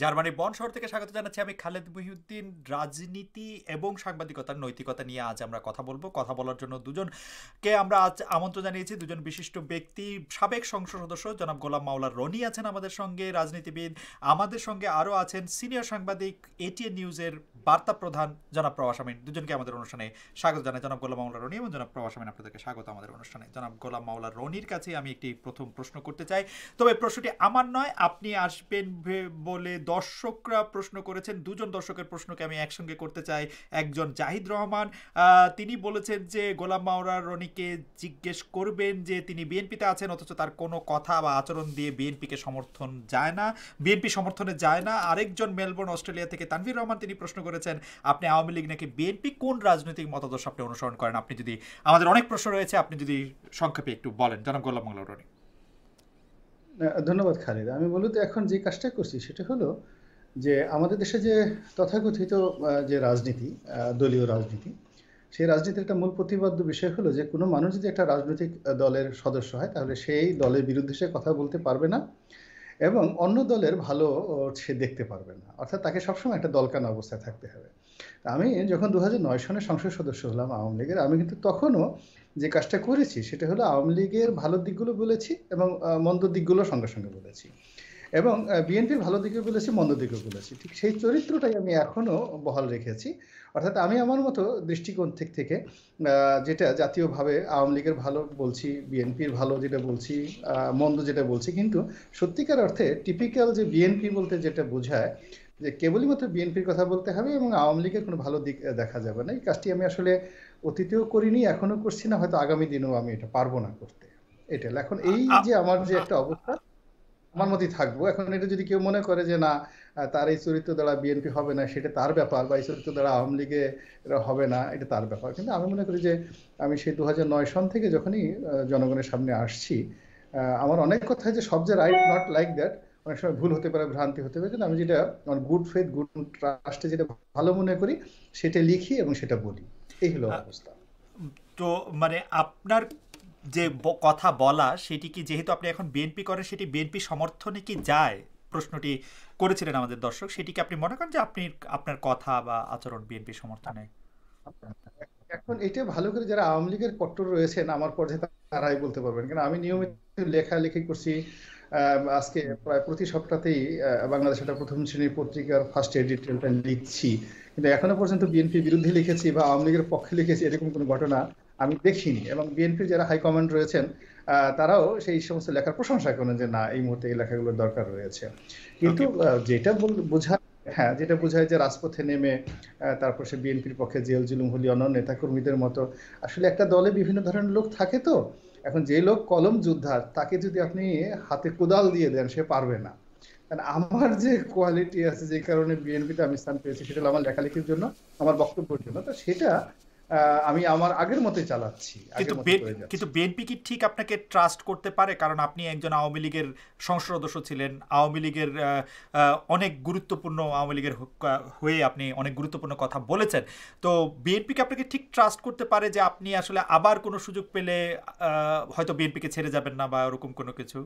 জার্মানির বন শহর থেকে স্বাগত জানাচ্ছি আমি খালেদ মহিউদ্দিন রাজনীতি এবং সাংবাদিকতার নৈতিকতা নিয়ে আজ আমরা কথা বলবো কথা বলার জন্য দুজনকে আমরা আজ আমন্ত্রণ জানিয়েছি দুজন বিশিষ্ট ব্যক্তি সাবেক সংসদ সদস্য জনাব গোলাম মাওলা রনি আছেন আমাদের সঙ্গে রাজনীতিবিদ আমাদের সঙ্গে আরও আছেন সিনিয়র সাংবাদিক এটিএন নিউজের বার্তা প্রধান জনাব প্রভাস আমিন দুজনকে আমাদের অনুষ্ঠানে স্বাগত জানাই জনাব গোলাম মাওলা রনি এবং জনাব প্রভাস আমিন আপনাদেরকে স্বাগত আমাদের অনুষ্ঠানে জনাব গোলাম মাওলা রনির কাছে আমি একটি প্রথম প্রশ্ন করতে চাই তবে প্রশ্নটি আমার নয় আপনি আসবেন বলে দর্শকরা প্রশ্ন করেছেন দুজন দর্শকের প্রশ্নকে আমি একসঙ্গে করতে চাই একজন জাহিদ রহমান তিনি বলেছেন যে গোলাম মাওরা রনিকে জিজ্ঞেস করবেন যে তিনি বিএনপিতে আছেন অথচ তার কোনো কথা বা আচরণ দিয়ে বিএনপিকে সমর্থন যায় না বিএনপি সমর্থনে যায় না আরেকজন মেলবোর্ন অস্ট্রেলিয়া থেকে তানভীর রহমান তিনি প্রশ্ন করেছেন আপনি আওয়ামী লীগ নাকি বিএনপি কোন রাজনৈতিক মতাদর্শ আপনি অনুসরণ করেন আপনি যদি আমাদের অনেক প্রশ্ন রয়েছে আপনি যদি সংক্ষেপে একটু বলেন জনাব গোলাম রনি ধন্যবাদ খালিদ আমি মূলত এখন যে কাজটা করছি সেটা হলো যে আমাদের দেশে যে তথাকথিত যে রাজনীতি দলীয় রাজনীতি সেই রাজনীতির একটা মূল প্রতিবাদ্য বিষয় হলো যে কোনো মানুষ যদি একটা রাজনৈতিক দলের সদস্য হয় তাহলে সেই দলের বিরুদ্ধে সে কথা বলতে পারবে না এবং অন্য দলের ভালো সে দেখতে পারবে না অর্থাৎ তাকে সবসময় একটা দলকানা অবস্থায় থাকতে হবে আমি যখন দু সনে সংসদ সদস্য হলাম আওয়ামী লীগের আমি কিন্তু তখনও যে কাজটা করেছি সেটা হলো আওয়ামী লীগের ভালো দিকগুলো বলেছি এবং মন্দ দিকগুলো সঙ্গে সঙ্গে বলেছি এবং বিএনপির ভালো দিকে বলেছি মন্দ দিকে বলেছি ঠিক সেই চরিত্রটাই আমি এখনও বহাল রেখেছি অর্থাৎ আমি আমার মতো দৃষ্টিকোণ থেকে থেকে যেটা জাতীয়ভাবে আওয়ামী লীগের ভালো বলছি বিএনপির ভালো যেটা বলছি মন্দ যেটা বলছি কিন্তু সত্যিকার অর্থে টিপিক্যাল যে বিএনপি বলতে যেটা বোঝায় যে কেবলই মাত্র বিএনপির কথা বলতে হবে এবং আওয়ামী লীগের কোনো ভালো দিক দেখা যাবে না এই কাজটি আমি আসলে অতীতেও করিনি এখনো করছি না হয়তো আগামী দিনেও আমি এটা পারবো না করতে এটা এখন এই যে আমার যে একটা অবস্থা আমার মতেই থাকবো এখন এটা যদি কেউ মনে করে যে না তার এই চরিত্র দ্বারা বিএনপি হবে না সেটা তার ব্যাপার বা এই চরিত্র দ্বারা আওয়ামী লীগে হবে না এটা তার ব্যাপার কিন্তু আমি মনে করি যে আমি সেই দু সন থেকে যখনই জনগণের সামনে আসছি আমার অনেক কথা যে সব যে রাইট নট লাইক দ্যাট অনেক সময় ভুল হতে পারে ভ্রান্তি হতে পারে কিন্তু আমি যেটা গুড ফেথ গুড ট্রাস্টে যেটা ভালো মনে করি সেটা লিখি এবং সেটা বলি তো মানে আপনার যে কথা বলা সেটি কি যেহেতু আপনি এখন বিএনপি করেন সেটি বিএনপি সমর্থনে কি যায় প্রশ্নটি করেছিলেন আমাদের দর্শক সেটিকে আপনি মনে করেন যে আপনি আপনার কথা বা আচরণ বিএনপি সমর্থনে এখন এটা ভালো করে যারা আওয়ামী লীগের কট্টর রয়েছেন আমার পর্যায়ে তারাই বলতে পারবেন কারণ আমি নিয়মিত লেখালেখি করছি আজকে প্রায় প্রতি সপ্তাহতেই বাংলাদেশ একটা প্রথম শ্রেণীর পত্রিকার ফার্স্ট এডিটোরিয়ালটা লিখছি কিন্তু এখনো পর্যন্ত বিএনপি বিরুদ্ধে লিখেছি বা আওয়ামী লীগের পক্ষে লিখেছি এরকম কোনো ঘটনা আমি দেখিনি এবং বিএনপির যারা হাইকমান্ড রয়েছেন তারাও সেই সমস্ত লেখার প্রশংসা করেন যে না এই মুহূর্তে এই লেখাগুলোর দরকার রয়েছে কিন্তু যেটা বোঝা হ্যাঁ যেটা বোঝায় যে রাজপথে নেমে তারপর সে বিএনপির পক্ষে জেল জুলুম হলি অন্য নেতাকর্মীদের মতো আসলে একটা দলে বিভিন্ন ধরনের লোক থাকে তো এখন যে লোক কলম যোদ্ধা তাকে যদি আপনি হাতে কোদাল দিয়ে দেন সে পারবে না আমার যে কোয়ালিটি আছে যে কারণে বিএনপিতে আমি স্থান পেয়েছি সেটা আমার লেখালেখির জন্য আমার বক্তব্যের জন্য তো সেটা আমি আমার আগের মতোই চালাচ্ছি কিন্তু কিন্তু বিএনপি কি ঠিক আপনাকে ট্রাস্ট করতে পারে কারণ আপনি একজন আওয়ামী লীগের সংসদ সদস্য ছিলেন আওয়ামী লীগের অনেক গুরুত্বপূর্ণ আওয়ামী লীগের হয়ে আপনি অনেক গুরুত্বপূর্ণ কথা বলেছেন তো বিএনপি কি আপনাকে ঠিক ট্রাস্ট করতে পারে যে আপনি আসলে আবার কোনো সুযোগ পেলে হয়তো বিএনপিকে ছেড়ে যাবেন না বা ওরকম কোনো কিছু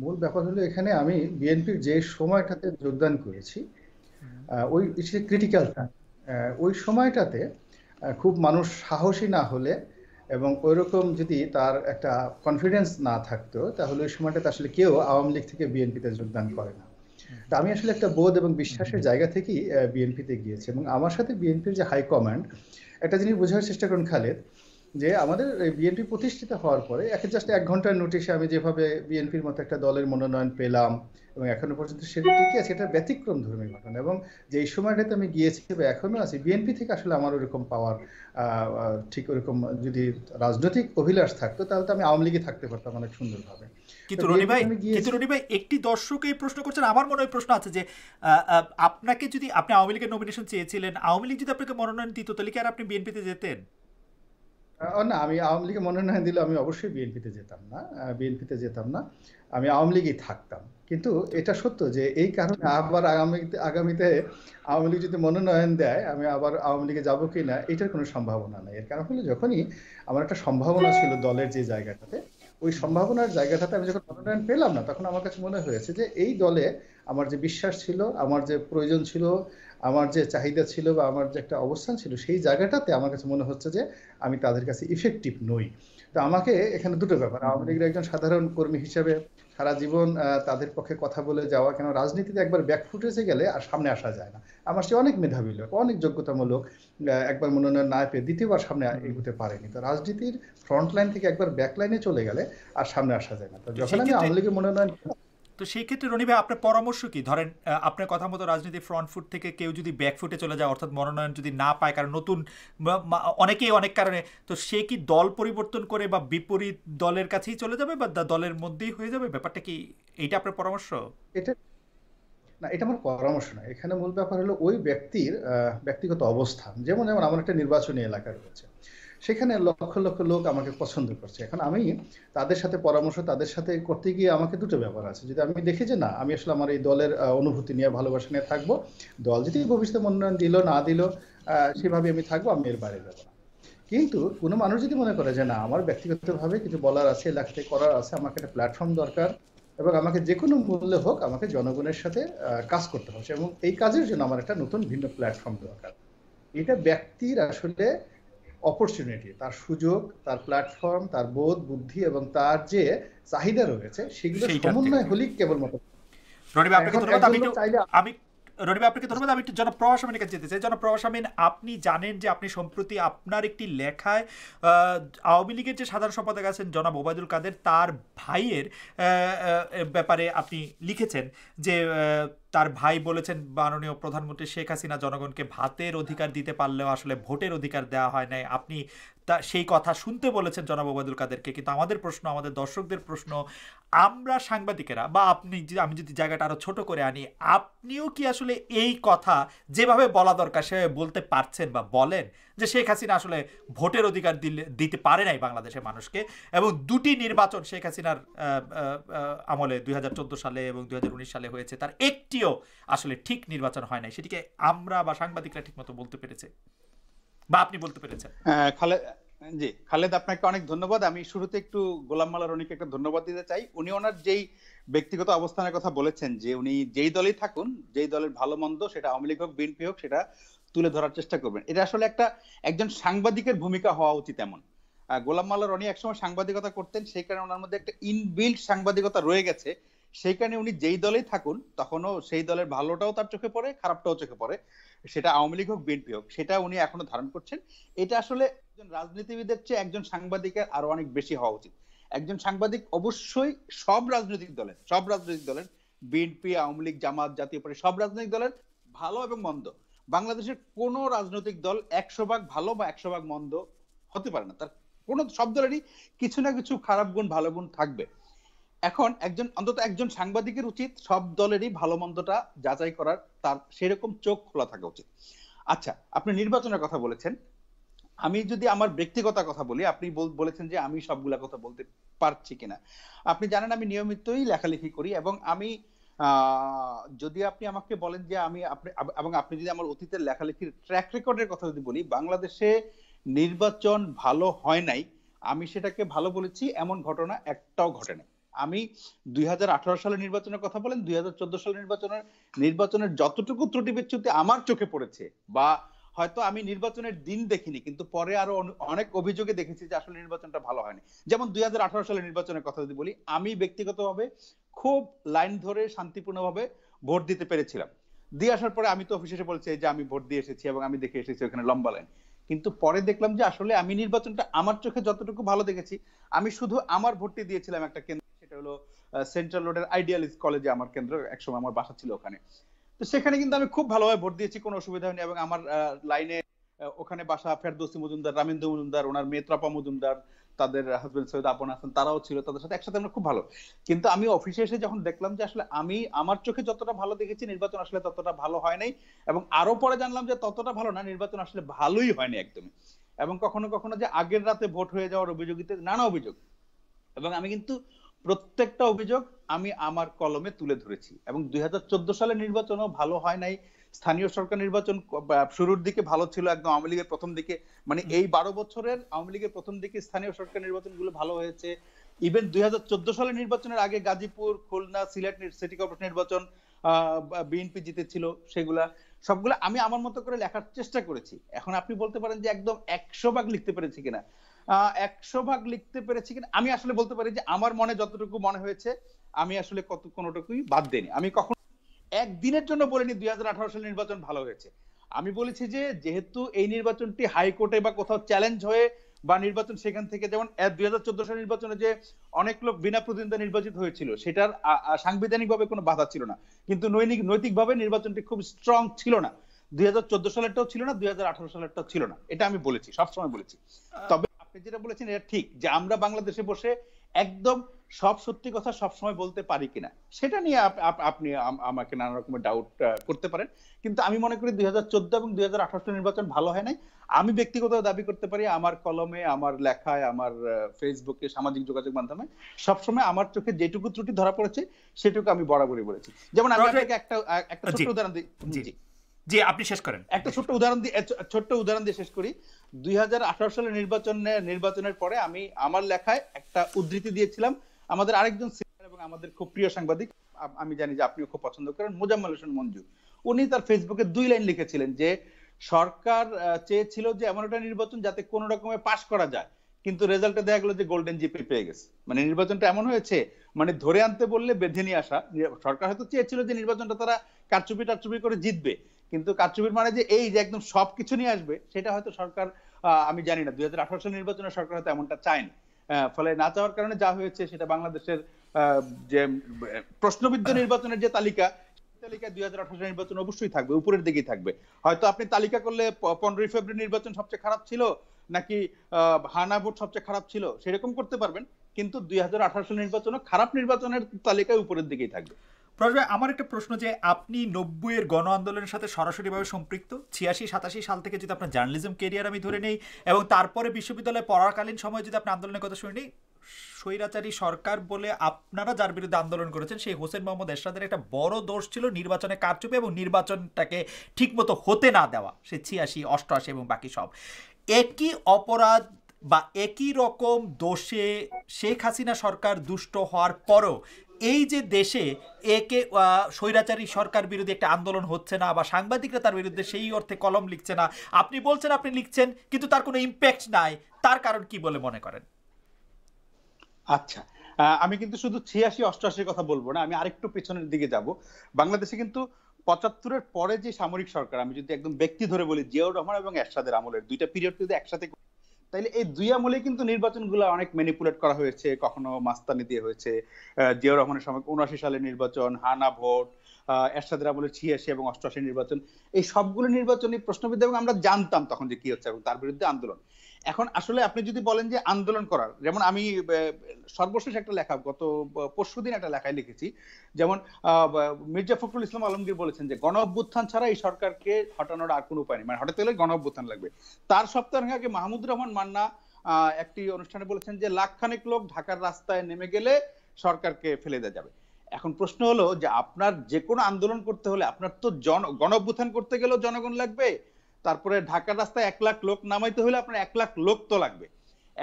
মূল ব্যাপার হলো এখানে আমি বিএনপির যে সময়টাতে যোগদান করেছি ওই ক্রিটিক্যাল টাইম ওই সময়টাতে খুব মানুষ সাহসী না হলে এবং ওই রকম যদি তার একটা কনফিডেন্স না থাকতো তাহলে ওই সময়টাতে আসলে কেউ আওয়ামী লীগ থেকে বিএনপিতে যোগদান করে না তা আমি আসলে একটা বোধ এবং বিশ্বাসের জায়গা থেকেই বিএনপিতে গিয়েছি এবং আমার সাথে বিএনপির যে হাইকমান্ড একটা জিনিস বোঝার চেষ্টা করুন খালেদ যে আমাদের বিএনপি প্রতিষ্ঠিত হওয়ার পরে একে জাস্ট এক ঘন্টার নোটিশে আমি যেভাবে বিএনপির মতো একটা দলের মনোনয়ন পেলাম এবং এখনো পর্যন্ত সেটা ঠিকই আছে এটা ব্যতিক্রম ধর্মী ঘটনা এবং যে সময়টাতে আমি গিয়েছি বা এখনো আছি বিএনপি থেকে আসলে আমার ওরকম পাওয়ার ঠিক ওরকম যদি রাজনৈতিক অভিলাষ থাকতো তাহলে তো আমি আওয়ামী লীগে থাকতে পারতাম অনেক সুন্দরভাবে কিন্তু রনি ভাই কিন্তু রনি ভাই একটি দর্শক এই প্রশ্ন করছেন আমার মনে হয় প্রশ্ন আছে যে আপনাকে যদি আপনি আওয়ামী লীগের নমিনেশন চেয়েছিলেন আওয়ামী লীগ যদি আপনাকে মনোনয়ন দিত তাহলে কি আর আপনি বিএনপিতে যেতেন না আমি আওয়ামী লীগে মনোনয়ন দিলে আমি অবশ্যই বিএনপিতে যেতাম না বিএনপিতে যেতাম না আমি আওয়ামী লীগেই থাকতাম কিন্তু এটা সত্য যে এই কারণে আবার আগামী আগামীতে আওয়ামী লীগ যদি মনোনয়ন দেয় আমি আবার আওয়ামী লীগে যাবো কি না এটার কোনো সম্ভাবনা নেই এর কারণ হলো যখনই আমার একটা সম্ভাবনা ছিল দলের যে জায়গাটাতে ওই সম্ভাবনার জায়গাটাতে আমি যখন মনোনয়ন পেলাম না তখন আমার কাছে মনে হয়েছে যে এই দলে আমার যে বিশ্বাস ছিল আমার যে প্রয়োজন ছিল আমার যে চাহিদা ছিল বা আমার যে একটা অবস্থান ছিল সেই জায়গাটাতে আমার কাছে মনে হচ্ছে যে আমি তাদের কাছে ইফেক্টিভ নই তো আমাকে এখানে দুটো ব্যাপার আওয়ামী লীগের একজন সাধারণ কর্মী হিসেবে সারা জীবন তাদের পক্ষে কথা বলে যাওয়া কেন রাজনীতিতে একবার ব্যাকফুট এসে গেলে আর সামনে আসা যায় না আমার সে অনেক মেধাবী লোক অনেক যোগ্যতামূলক একবার মনোনয়ন না পেয়ে দ্বিতীয়বার সামনে এগোতে পারেনি তো রাজনীতির ফ্রন্ট লাইন থেকে একবার ব্যাক লাইনে চলে গেলে আর সামনে আসা যায় না তো যখন আমি আওয়ামী লীগের মনোনয়ন তো সেই ক্ষেত্রে রনি ভাই আপনার পরামর্শ কি ধরেন আপনার কথা মতো রাজনীতি ফ্রন্ট ফুট থেকে কেউ যদি ব্যাক ফুটে চলে যায় অর্থাৎ মনোনয়ন যদি না পায় কারণ নতুন অনেকেই অনেক কারণে তো সে কি দল পরিবর্তন করে বা বিপরীত দলের কাছেই চলে যাবে বা দলের মধ্যেই হয়ে যাবে ব্যাপারটা কি এইটা আপনার পরামর্শ এটা না এটা আমার পরামর্শ না এখানে মূল ব্যাপার হলো ওই ব্যক্তির ব্যক্তিগত অবস্থান যেমন যেমন আমার একটা নির্বাচনী এলাকা রয়েছে সেখানে লক্ষ লক্ষ লোক আমাকে পছন্দ করছে এখন আমি তাদের সাথে পরামর্শ তাদের সাথে করতে গিয়ে আমাকে দুটো ব্যাপার আছে যদি আমি দেখি যে না আমি আসলে আমার এই দলের অনুভূতি নিয়ে ভালোবাসা নিয়ে থাকবো দল যদি ভবিষ্যতে মনোনয়ন দিল না দিল সেভাবে আমি থাকবো আমি এর বাইরে যাবো কিন্তু কোনো মানুষ যদি মনে করে যে না আমার ব্যক্তিগতভাবে কিছু বলার আছে এলাকাতে করার আছে আমাকে একটা প্ল্যাটফর্ম দরকার এবং আমাকে যে কোনো মূল্যে হোক আমাকে জনগণের সাথে কাজ করতে হবে এবং এই কাজের জন্য আমার একটা নতুন ভিন্ন প্ল্যাটফর্ম দরকার এটা ব্যক্তির আসলে অপরচুনিটি তার সুযোগ তার প্ল্যাটফর্ম তার বোধ বুদ্ধি এবং তার যে চাহিদা রয়েছে সেগুলো সমন্বয় হলেই কেবলমাত্র আপনাকে ধন্যবাদ আমি আমি রবি আপনাকে ধন্যবাদ আমি একটু জনপ্রভাস আমিনের কাছে যেতে চাই জনপ্রভাস আমিন আপনি জানেন যে আপনি সম্প্রতি আপনার একটি লেখায় আওয়ামী লীগের যে সাধারণ সম্পাদক আছেন জনাব ওবায়দুল কাদের তার ভাইয়ের ব্যাপারে আপনি লিখেছেন যে তার ভাই বলেছেন মাননীয় প্রধানমন্ত্রী শেখ হাসিনা জনগণকে ভাতের অধিকার দিতে পারলেও আসলে ভোটের অধিকার দেওয়া হয় নাই আপনি তা সেই কথা শুনতে বলেছেন জনাব ওবায়দুল কাদেরকে কিন্তু আমাদের প্রশ্ন আমাদের দর্শকদের প্রশ্ন আমরা সাংবাদিকেরা বা আপনি আমি যদি জায়গাটা আরও ছোট করে আনি আপনিও কি আসলে এই কথা যেভাবে বলা দরকার সেভাবে বলতে পারছেন বা বলেন যে শেখ হাসিনা আসলে ভোটের অধিকার দিলে দিতে পারে নাই বাংলাদেশের মানুষকে এবং দুটি নির্বাচন শেখ হাসিনার আমলে দুই সালে এবং দুই সালে হয়েছে তার একটিও আসলে ঠিক নির্বাচন হয় নাই সেটিকে আমরা বা সাংবাদিকরা ঠিকমতো বলতে পেরেছে বা আপনি বলতে পেরেছেন জি খালেদ আপনাকে অনেক ধন্যবাদ আমি শুরুতে একটু গোলাম মালা রনিকে একটা ধন্যবাদ দিতে চাই উনি ওনার যেই ব্যক্তিগত অবস্থানের কথা বলেছেন যে উনি যেই দলেই থাকুন যেই দলের ভালো মন্দ সেটা আওয়ামী লীগ হোক বিএনপি হোক সেটা তুলে ধরার চেষ্টা করবেন এটা আসলে একটা একজন সাংবাদিকের ভূমিকা হওয়া উচিত এমন গোলাম মালা রনি একসময় সাংবাদিকতা করতেন সেই কারণে ওনার মধ্যে একটা ইনবিল্ড সাংবাদিকতা রয়ে গেছে সেই কারণে উনি যেই দলেই থাকুন তখনও সেই দলের ভালোটাও তার চোখে পড়ে খারাপটাও চোখে পড়ে সেটা আওয়ামী লীগ হোক বিএনপি হোক সেটা উনি এখনো ধারণ করছেন এটা আসলে একজন রাজনীতিবিদের চেয়ে একজন সাংবাদিকের আরো অনেক বেশি হওয়া উচিত একজন সাংবাদিক অবশ্যই সব রাজনৈতিক দলের সব রাজনৈতিক দলের বিএনপি আওয়ামী লীগ জামাত জাতীয় পার্টি সব রাজনৈতিক দলের ভালো এবং মন্দ বাংলাদেশের কোন রাজনৈতিক দল একশো ভাগ ভালো বা একশো ভাগ মন্দ হতে পারে না তার কোন সব দলেরই কিছু না কিছু খারাপ গুণ ভালো গুণ থাকবে এখন একজন অন্তত একজন সাংবাদিকের উচিত সব দলেরই ভালো মন্দটা যাচাই করার তার সেরকম চোখ খোলা থাকা উচিত আচ্ছা আপনি নির্বাচনের কথা বলেছেন আমি যদি আমার ব্যক্তিগত কথা বলি আপনি বলেছেন যে আমি সবগুলা কথা বলতে পারছি কিনা আপনি জানেন আমি নিয়মিতই লেখালেখি করি এবং আমি যদি আপনি আমাকে বলেন যে আমি আপনি এবং আপনি যদি আমার অতীতের লেখালেখির ট্র্যাক রেকর্ডের কথা যদি বলি বাংলাদেশে নির্বাচন ভালো হয় নাই আমি সেটাকে ভালো বলেছি এমন ঘটনা একটাও ঘটে নাই আমি দুই সালের নির্বাচনের কথা বলেন দুই সালের নির্বাচনের নির্বাচনের যতটুকু ত্রুটি বিচ্ছুতি আমার চোখে পড়েছে বা হয়তো আমি নির্বাচনের দিন দেখিনি কিন্তু পরে আরো অনেক অভিযোগে দেখেছি যে আসলে নির্বাচনটা ভালো হয়নি যেমন দুই সালের নির্বাচনের কথা যদি বলি আমি ব্যক্তিগতভাবে খুব লাইন ধরে শান্তিপূর্ণভাবে ভোট দিতে পেরেছিলাম দিয়ে আসার পরে আমি তো অফিসে বলছি যে আমি ভোট দিয়ে এসেছি এবং আমি দেখে এসেছি ওখানে লম্বা লাইন কিন্তু পরে দেখলাম যে আসলে আমি নির্বাচনটা আমার চোখে যতটুকু ভালো দেখেছি আমি শুধু আমার ভোটটি দিয়েছিলাম একটা কেন্দ্র সেটা হলো সেন্ট্রাল রোডের আইডিয়াল কলেজে আমার কেন্দ্র একসময় আমার বাসা ছিল ওখানে তো সেখানে কিন্তু আমি খুব ভালোভাবে ভোট দিয়েছি কোনো অসুবিধা হয়নি এবং আমার লাইনে ওখানে বাসা ফেরদোসি মজুমদার রামেন্দ্র মজুমদার ওনার মেত্রাপা মজুমদার তাদের হাজবেন্ড সৈয়দ আপন হাসান তারাও ছিল তাদের সাথে একসাথে আমরা খুব ভালো কিন্তু আমি অফিসে এসে যখন দেখলাম যে আসলে আমি আমার চোখে যতটা ভালো দেখেছি নির্বাচন আসলে ততটা ভালো হয় নাই এবং আরো পরে জানলাম যে ততটা ভালো না নির্বাচন আসলে ভালোই হয়নি একদমই এবং কখনো কখনো যে আগের রাতে ভোট হয়ে যাওয়ার অভিযোগিতে নানা অভিযোগ এবং আমি কিন্তু প্রত্যেকটা অভিযোগ আমি আমার কলমে তুলে ধরেছি এবং দুই সালের নির্বাচনও ভালো হয় নাই স্থানীয় সরকার নির্বাচন শুরুর দিকে ভালো ছিল একদম আওয়ামী লীগের প্রথম দিকে মানে এই বারো বছরের আওয়ামী লীগের প্রথম দিকে স্থানীয় সরকার নির্বাচনগুলো ভালো হয়েছে ইভেন দুই সালের নির্বাচনের আগে গাজীপুর খুলনা সিলেট সিটি কর্পোরেশন নির্বাচন বিএনপি জিতেছিল সেগুলা সবগুলো আমি আমার মতো করে লেখার চেষ্টা করেছি এখন আপনি বলতে পারেন যে একদম একশো ভাগ লিখতে পেরেছি কিনা একশো ভাগ লিখতে পেরেছি কিনা আমি আসলে বলতে পারি যে আমার মনে যতটুকু মনে হয়েছে আমি আসলে কত কোনোটুকুই বাদ দেনি আমি কখন একদিনের জন্য বলিনি দুই সালের নির্বাচন ভালো হয়েছে আমি বলেছি যে যেহেতু এই নির্বাচনটি হাইকোর্টে বা কোথাও চ্যালেঞ্জ হয়ে বা নির্বাচন সেখান থেকে যেমন দুই হাজার চোদ্দ সালের নির্বাচনে যে অনেক লোক বিনা প্রতিদ্বন্দ্বিতা নির্বাচিত হয়েছিল সেটার সাংবিধানিকভাবে কোনো বাধা ছিল না কিন্তু নৈনিক নৈতিকভাবে নির্বাচনটি খুব স্ট্রং ছিল না দুই হাজার চোদ্দ সালেরটাও ছিল না দুই হাজার আঠারো সালেরটাও ছিল না এটা আমি বলেছি সবসময় বলেছি তবে আপনি যেটা বলেছেন এটা ঠিক যে আমরা বাংলাদেশে বসে একদম সব সত্যি কথা সব সময় বলতে পারি কিনা সেটা নিয়ে আপনি আমাকে নানা রকমের ডাউট করতে পারেন কিন্তু আমি মনে করি দুই এবং দুই নির্বাচন ভালো হয় নাই আমি ব্যক্তিগত দাবি করতে পারি আমার কলমে আমার লেখায় আমার ফেসবুকে সামাজিক যোগাযোগ মাধ্যমে সবসময় আমার চোখে যেটুকু ত্রুটি ধরা পড়েছে সেটুকু আমি বরাবরই বলেছি যেমন আমি একটা একটা উদাহরণ দিই জি আপনি শেষ করেন একটা ছোট্ট উদাহরণ দিয়ে ছোট্ট উদাহরণ দিয়ে শেষ করি দুই সালের নির্বাচনে নির্বাচনের পরে আমি আমার লেখায় একটা উদ্ধৃতি দিয়েছিলাম আমাদের আরেকজন এবং আমাদের খুব প্রিয় সাংবাদিক আমি জানি যে আপনিও খুব পছন্দ করেন মোজাম্মেল হোসেন মঞ্জু উনি তার ফেসবুকে দুই লাইন লিখেছিলেন যে সরকার চেয়েছিল যে এমন একটা নির্বাচন যাতে কোনো রকমে পাশ করা যায় কিন্তু রেজাল্টে দেখা গেলো যে গোল্ডেন জিপি পেয়ে গেছে মানে নির্বাচনটা এমন হয়েছে মানে ধরে আনতে বললে বেঁধে নিয়ে আসা সরকার হয়তো চেয়েছিল যে নির্বাচনটা তারা কারচুপি টারচুপি করে জিতবে কিন্তু কারচুপির মানে যে এই যে একদম সবকিছু নিয়ে আসবে সেটা হয়তো সরকার আমি জানি না দুই হাজার আঠারো নির্বাচনে সরকার হয়তো এমনটা চায়নি ফলে না চাওয়ার কারণে যা হয়েছে সেটা বাংলাদেশের যে প্রশ্নবিদ্ধ হ্যাঁ। নির্বাচনের যে তালিকা তালিকা দুই হাজার আঠারো নির্বাচন অবশ্যই থাকবে উপরের দিকেই থাকবে হয়তো আপনি তালিকা করলে পনেরোই ফেব্রুয়ারি নির্বাচন সবচেয়ে খারাপ ছিল নাকি হানা ভোট সবচেয়ে খারাপ ছিল সেরকম করতে পারবেন কিন্তু দুই হাজার আঠারো সালের নির্বাচন খারাপ নির্বাচনের তালিকায় উপরের দিকেই থাকবে প্রকাশ আমার একটা প্রশ্ন যে আপনি নব্বইয়ের গণ আন্দোলনের সাথে সরাসরিভাবে সম্পৃক্ত ছিয়াশি সাতাশি সাল থেকে যদি আপনার জার্নালিজম কেরিয়ার আমি ধরে নেই এবং তারপরে বিশ্ববিদ্যালয়ে পড়াকালীন সময় যদি আপনি আন্দোলনের কথা শুনে নিই স্বৈরাচারী সরকার বলে আপনারা যার বিরুদ্ধে আন্দোলন করেছেন সেই হোসেন মোহাম্মদ এরশাদের একটা বড় দোষ ছিল নির্বাচনে কারচুপি এবং নির্বাচনটাকে ঠিকমতো হতে না দেওয়া সে ছিয়াশি অষ্টআশি এবং বাকি সব একই অপরাধ বা একই রকম দোষে শেখ হাসিনা সরকার দুষ্ট হওয়ার পরও এই যে দেশে একে স্বৈরাচারী সরকার বিরোধী একটা আন্দোলন হচ্ছে না বা সাংবাদিকরা তার বিরুদ্ধে সেই অর্থে কলম লিখছে না আপনি বলছেন আপনি লিখছেন কিন্তু তার কোনো ইম্প্যাক্ট নাই তার কারণ কি বলে মনে করেন আচ্ছা আমি কিন্তু শুধু ছিয়াশি অষ্টআশির কথা বলবো না আমি আরেকটু পেছনের দিকে যাব বাংলাদেশে কিন্তু পঁচাত্তরের পরে যে সামরিক সরকার আমি যদি একদম ব্যক্তি ধরে বলি জিয়াউর রহমান এবং এরশাদের আমলের দুইটা পিরিয়ড কিন্তু একসাথে তাইলে এই দুই আমলে কিন্তু নির্বাচনগুলো অনেক ম্যানিপুলেট করা হয়েছে কখনো মাস্তানি দিয়ে হয়েছে জিয়াউর রহমানের সময় উনআশি সালে নির্বাচন হানা ভোট এরশাদের আমলে ছিয়াশি এবং অষ্টআশি নির্বাচন এই সবগুলো নির্বাচনী প্রশ্নবিদ্ধ এবং আমরা জানতাম তখন যে কি হচ্ছে এবং তার বিরুদ্ধে আন্দোলন এখন আসলে আপনি যদি বলেন যে আন্দোলন করার যেমন আমি সর্বশেষ একটা লেখা গত পরশু দিন একটা লেখায় লিখেছি যেমন মির্জা ফখরুল ইসলাম আলমগীর বলেছেন যে গণ অভ্যুত্থান ছাড়া এই সরকারকে হটানোর আর কোনো উপায় নেই মানে হঠাৎ গেলে গণ অভ্যুত্থান লাগবে তার সপ্তাহের আগে মাহমুদ রহমান মান্না একটি অনুষ্ঠানে বলেছেন যে লাখখানেক লোক ঢাকার রাস্তায় নেমে গেলে সরকারকে ফেলে দেওয়া যাবে এখন প্রশ্ন হলো যে আপনার যে কোনো আন্দোলন করতে হলে আপনার তো জন গণ অভ্যুত্থান করতে গেলেও জনগণ লাগবে তারপরে ঢাকার রাস্তায় এক লাখ লোক নামাইতে হলে আপনার এক লাখ লোক তো লাগবে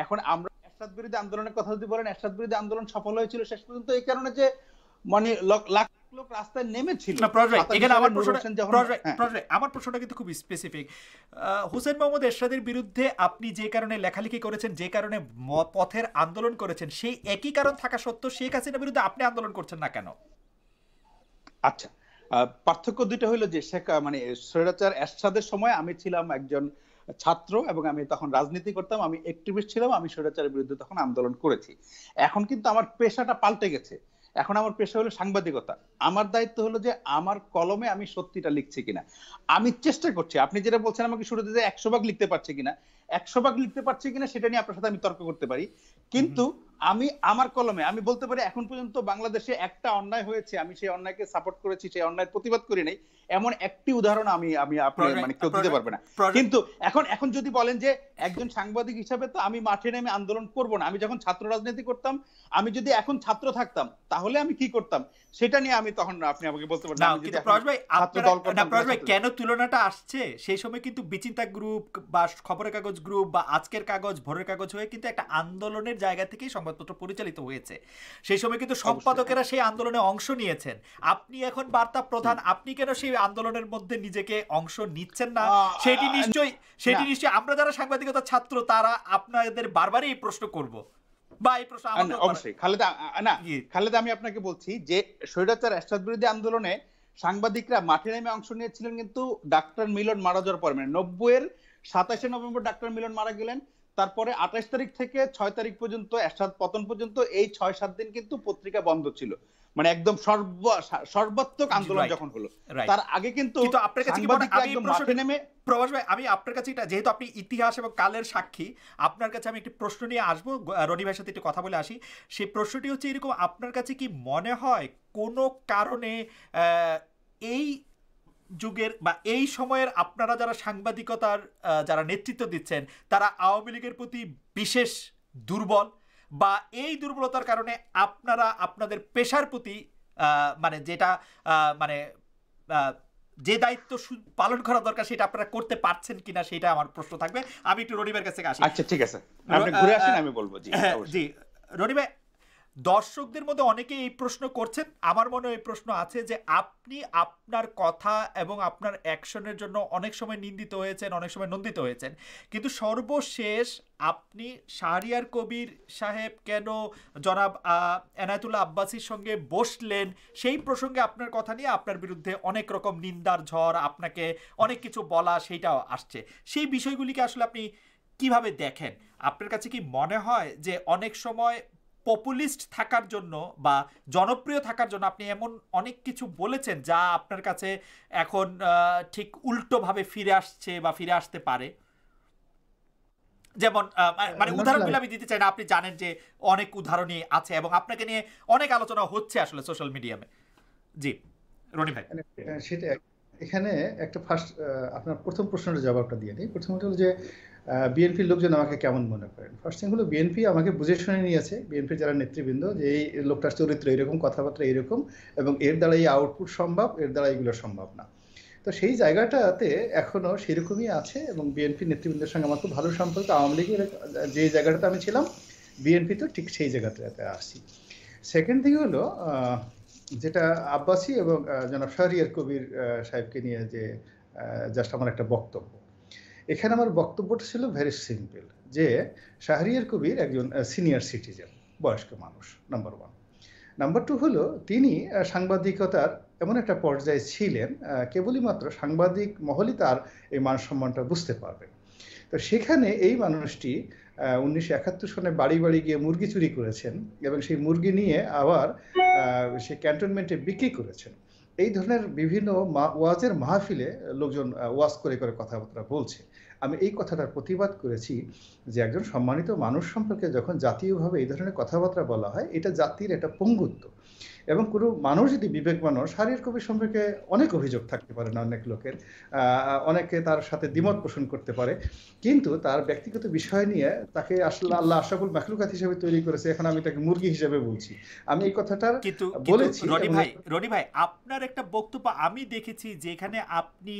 এখন আমরা এরশাদ বিরোধী আন্দোলনের কথা যদি বলেন এরশাদ বিরোধী আন্দোলন সফল হয়েছিল শেষ পর্যন্ত এই কারণে যে মানে লাখ লোক রাস্তায় নেমেছিল হ্যাঁ। আমার প্রশ্নটা কিন্তু খুব স্পেসিফিক হুসেন মোহাম্মদ এরশাদের বিরুদ্ধে আপনি যে কারণে লেখালেখি করেছেন যে কারণে পথের আন্দোলন করেছেন সেই একই কারণ থাকা সত্ত্বেও শেখ হাসিনার বিরুদ্ধে আপনি আন্দোলন করছেন না কেন আচ্ছা পার্থক্য দুইটা হলো যে শেখা মানে স্বৈরাচার এরশাদের সময় আমি ছিলাম একজন ছাত্র এবং আমি তখন রাজনীতি করতাম আমি একটিভিস্ট ছিলাম আমি স্বৈরাচারের বিরুদ্ধে তখন আন্দোলন করেছি এখন কিন্তু আমার পেশাটা পাল্টে গেছে এখন আমার পেশা হলো সাংবাদিকতা আমার দায়িত্ব হলো যে আমার কলমে আমি সত্যিটা লিখছি কিনা আমি চেষ্টা করছি আপনি যেটা বলছেন আমাকে শুরুতে যে একশো ভাগ লিখতে পারছে কিনা একশো ভাগ লিখতে পারছি কিনা সেটা নিয়ে আপনার সাথে আমি তর্ক করতে পারি কিন্তু আমি আমার কলমে আমি বলতে পারি এখন পর্যন্ত বাংলাদেশে একটা অন্যায় হয়েছে আমি সেই অন্যায়কে সাপোর্ট করেছি সেই অন্যায়ের প্রতিবাদ করি নাই এমন একটি উদাহরণ আমি আমি আপনি মানে কেউ দিতে পারবে না কিন্তু এখন এখন যদি বলেন যে একজন সাংবাদিক হিসাবে তো আমি মাঠে নেমে আন্দোলন করব না আমি যখন ছাত্র রাজনীতি করতাম আমি যদি এখন ছাত্র থাকতাম তাহলে আমি কি করতাম সেটা নিয়ে আমি তখন আপনি আমাকে বলতে পারেন কেন তুলনাটা আসছে সেই সময় কিন্তু বিচিন্তা গ্রুপ বা খবরের কাগজ গ্রুপ বা আজকের কাগজ ভোরের কাগজ হয়ে কিন্তু একটা আন্দোলনের জায়গা থেকেই সংবাদপত্র পরিচালিত হয়েছে সেই সময় কিন্তু সম্পাদকেরা সেই আন্দোলনে অংশ নিয়েছেন আপনি এখন বার্তা প্রধান আপনি কেন সেই আন্দোলনের মধ্যে নিজেকে অংশ নিচ্ছেন না সেটি নিশ্চয়ই সেটি নিশ্চয়ই আমরা যারা সাংবাদিকতা ছাত্র তারা আপনাদের বারবারই এই প্রশ্ন করব বা এই প্রশ্ন অবশ্যই খালেদা না খালেদা আমি আপনাকে বলছি যে স্বৈরাচার রাষ্ট্র বিরোধী আন্দোলনে সাংবাদিকরা মাঠে নেমে অংশ নিয়েছিলেন কিন্তু ডাক্তার মিলন মারা যাওয়ার পর মানে এর সাতাশে নভেম্বর ডাক্তার মিলন মারা গেলেন তারপরে আঠাশ তারিখ থেকে ছয় তারিখ পর্যন্ত এরশাদ পতন পর্যন্ত এই ছয় সাত দিন কিন্তু পত্রিকা বন্ধ ছিল মানে একদম সর্ব সর্বাত্মক আন্দোলন যখন হলো তার আগে কিন্তু আপনার কাছে মাঠে নেমে প্রভাস ভাই আমি আপনার কাছে এটা যেহেতু আপনি ইতিহাস এবং কালের সাক্ষী আপনার কাছে আমি একটি প্রশ্ন নিয়ে আসবো রনি ভাইয়ের সাথে একটু কথা বলে আসি সেই প্রশ্নটি হচ্ছে এরকম আপনার কাছে কি মনে হয় কোনো কারণে এই যুগের বা এই সময়ের আপনারা যারা সাংবাদিকতার যারা নেতৃত্ব দিচ্ছেন তারা আওয়ামী লীগের প্রতি বিশেষ দুর্বল বা এই দুর্বলতার কারণে আপনারা আপনাদের পেশার প্রতি মানে যেটা মানে যে দায়িত্ব পালন করা দরকার সেটা আপনারা করতে পারছেন কিনা সেটা আমার প্রশ্ন থাকবে আমি একটু রনিবের কাছে আসি আচ্ছা ঠিক আছে আপনি ঘুরে আসেন আমি বলবো জি হ্যাঁ, জি রনি দর্শকদের মধ্যে অনেকেই এই প্রশ্ন করছেন আমার মনে এই প্রশ্ন আছে যে আপনি আপনার কথা এবং আপনার অ্যাকশনের জন্য অনেক সময় নিন্দিত হয়েছেন অনেক সময় নন্দিত হয়েছেন কিন্তু সর্বশেষ আপনি শাহরিয়ার কবির সাহেব কেন জনাব এনায়তুল্লাহ আব্বাসির সঙ্গে বসলেন সেই প্রসঙ্গে আপনার কথা নিয়ে আপনার বিরুদ্ধে অনেক রকম নিন্দার ঝড় আপনাকে অনেক কিছু বলা সেইটাও আসছে সেই বিষয়গুলিকে আসলে আপনি কিভাবে দেখেন আপনার কাছে কি মনে হয় যে অনেক সময় পপুলিস্ট থাকার জন্য বা জনপ্রিয় থাকার জন্য আপনি এমন অনেক কিছু বলেছেন যা আপনার কাছে এখন ঠিক উল্টোভাবে ফিরে আসছে বা ফিরে আসতে পারে যেমন মানে উদাহরণগুলো আমি দিতে চাই না আপনি জানেন যে অনেক উদাহরণই আছে এবং আপনাকে নিয়ে অনেক আলোচনা হচ্ছে আসলে সোশ্যাল মিডিয়ামে জি রনি ভাই মানে, সেটা এখানে একটা ফার্স্ট আপনার প্রথম প্রশ্নটা জবাবটা দিয়ে নিই প্রথমত হলো যে বিএনপির লোকজন আমাকে কেমন মনে করেন ফার্স্ট থিং হলো বিএনপি আমাকে বুঝে শুনে নিয়েছে বিএনপির যারা নেতৃবৃন্দ যে এই লোকটার চরিত্র এরকম কথাবার্তা এরকম এবং এর দ্বারা এই আউটপুট সম্ভব এর দ্বারা এগুলো সম্ভব না তো সেই জায়গাটাতে এখনও সেরকমই আছে এবং বিএনপি নেতৃবৃন্দের সঙ্গে আমার খুব ভালো সম্পর্ক আওয়ামী লীগের যে জায়গাটাতে আমি ছিলাম বিএনপি তো ঠিক সেই জায়গাটাতে আসছি সেকেন্ড থিং হলো যেটা আব্বাসী এবং জনাব শাহরিয়ার কবির সাহেবকে নিয়ে যে জাস্ট আমার একটা বক্তব্য এখানে আমার বক্তব্যটা ছিল ভেরি সিম্পল যে শাহরিয়ার কবির একজন সিনিয়র সিটিজেন বয়স্ক মানুষ নাম্বার ওয়ান নাম্বার টু হলো তিনি সাংবাদিকতার এমন একটা পর্যায়ে ছিলেন কেবলই মাত্র সাংবাদিক মহলই তার এই মানসম্মানটা বুঝতে পারবে তো সেখানে এই মানুষটি উনিশশো একাত্তর সনে বাড়ি বাড়ি গিয়ে মুরগি চুরি করেছেন এবং সেই মুরগি নিয়ে আবার সে ক্যান্টনমেন্টে বিক্রি করেছেন এই ধরনের বিভিন্ন ওয়াজের মাহফিলে লোকজন ওয়াজ করে করে কথাবার্তা বলছে আমি এই কথাটার প্রতিবাদ করেছি যে একজন সম্মানিত মানুষ সম্পর্কে যখন জাতীয়ভাবে এই ধরনের কথাবার্তা বলা হয় এটা জাতির একটা পঙ্গুত্ব এবং কোনো মানুষ যদি বিবেক মানুষ শারীরিক কবি সম্পর্কে অনেক অভিযোগ থাকতে পারে না অনেক লোকের অনেকে তার সাথে দ্বিমত পোষণ করতে পারে কিন্তু তার ব্যক্তিগত বিষয় নিয়ে তাকে আসলে আল্লাহ আশাফুল মাখলুকাত হিসেবে তৈরি করেছে এখন আমি তাকে মুরগি হিসেবে বলছি আমি এই কথাটা বলেছি রনি ভাই রনি ভাই আপনার একটা বক্তব্য আমি দেখেছি যেখানে আপনি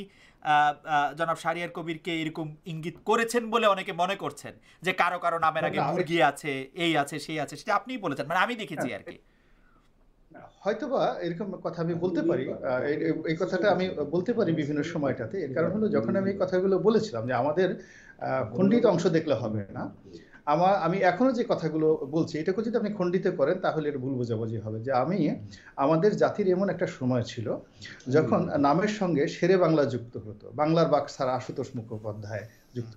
জনাব সারিয়ার কবিরকে এরকম ইঙ্গিত করেছেন বলে অনেকে মনে করছেন যে কারো কারো নামের আগে মুরগি আছে এই আছে সেই আছে সেটা আপনিই বলেছেন মানে আমি দেখেছি হ্যাঁ, আর কি হয়তোবা এরকম কথা আমি বলতে পারি হ্যাঁ, এই কথাটা আমি বলতে পারি বিভিন্ন সময়টাতে এর কারণ হলো যখন আমি এই কথাগুলো বলেছিলাম যে আমাদের খণ্ডিত অংশ দেখলে হবে না আমার আমি এখনো যে কথাগুলো বলছি এটাকে যদি আপনি খণ্ডিত করেন তাহলে এর ভুল বোঝাবুঝি হবে যে আমি আমাদের জাতির এমন একটা সময় ছিল যখন নামের সঙ্গে শেরে বাংলা যুক্ত হতো বাংলার বাক্সার আশুতোষ মুখোপাধ্যায় যুক্ত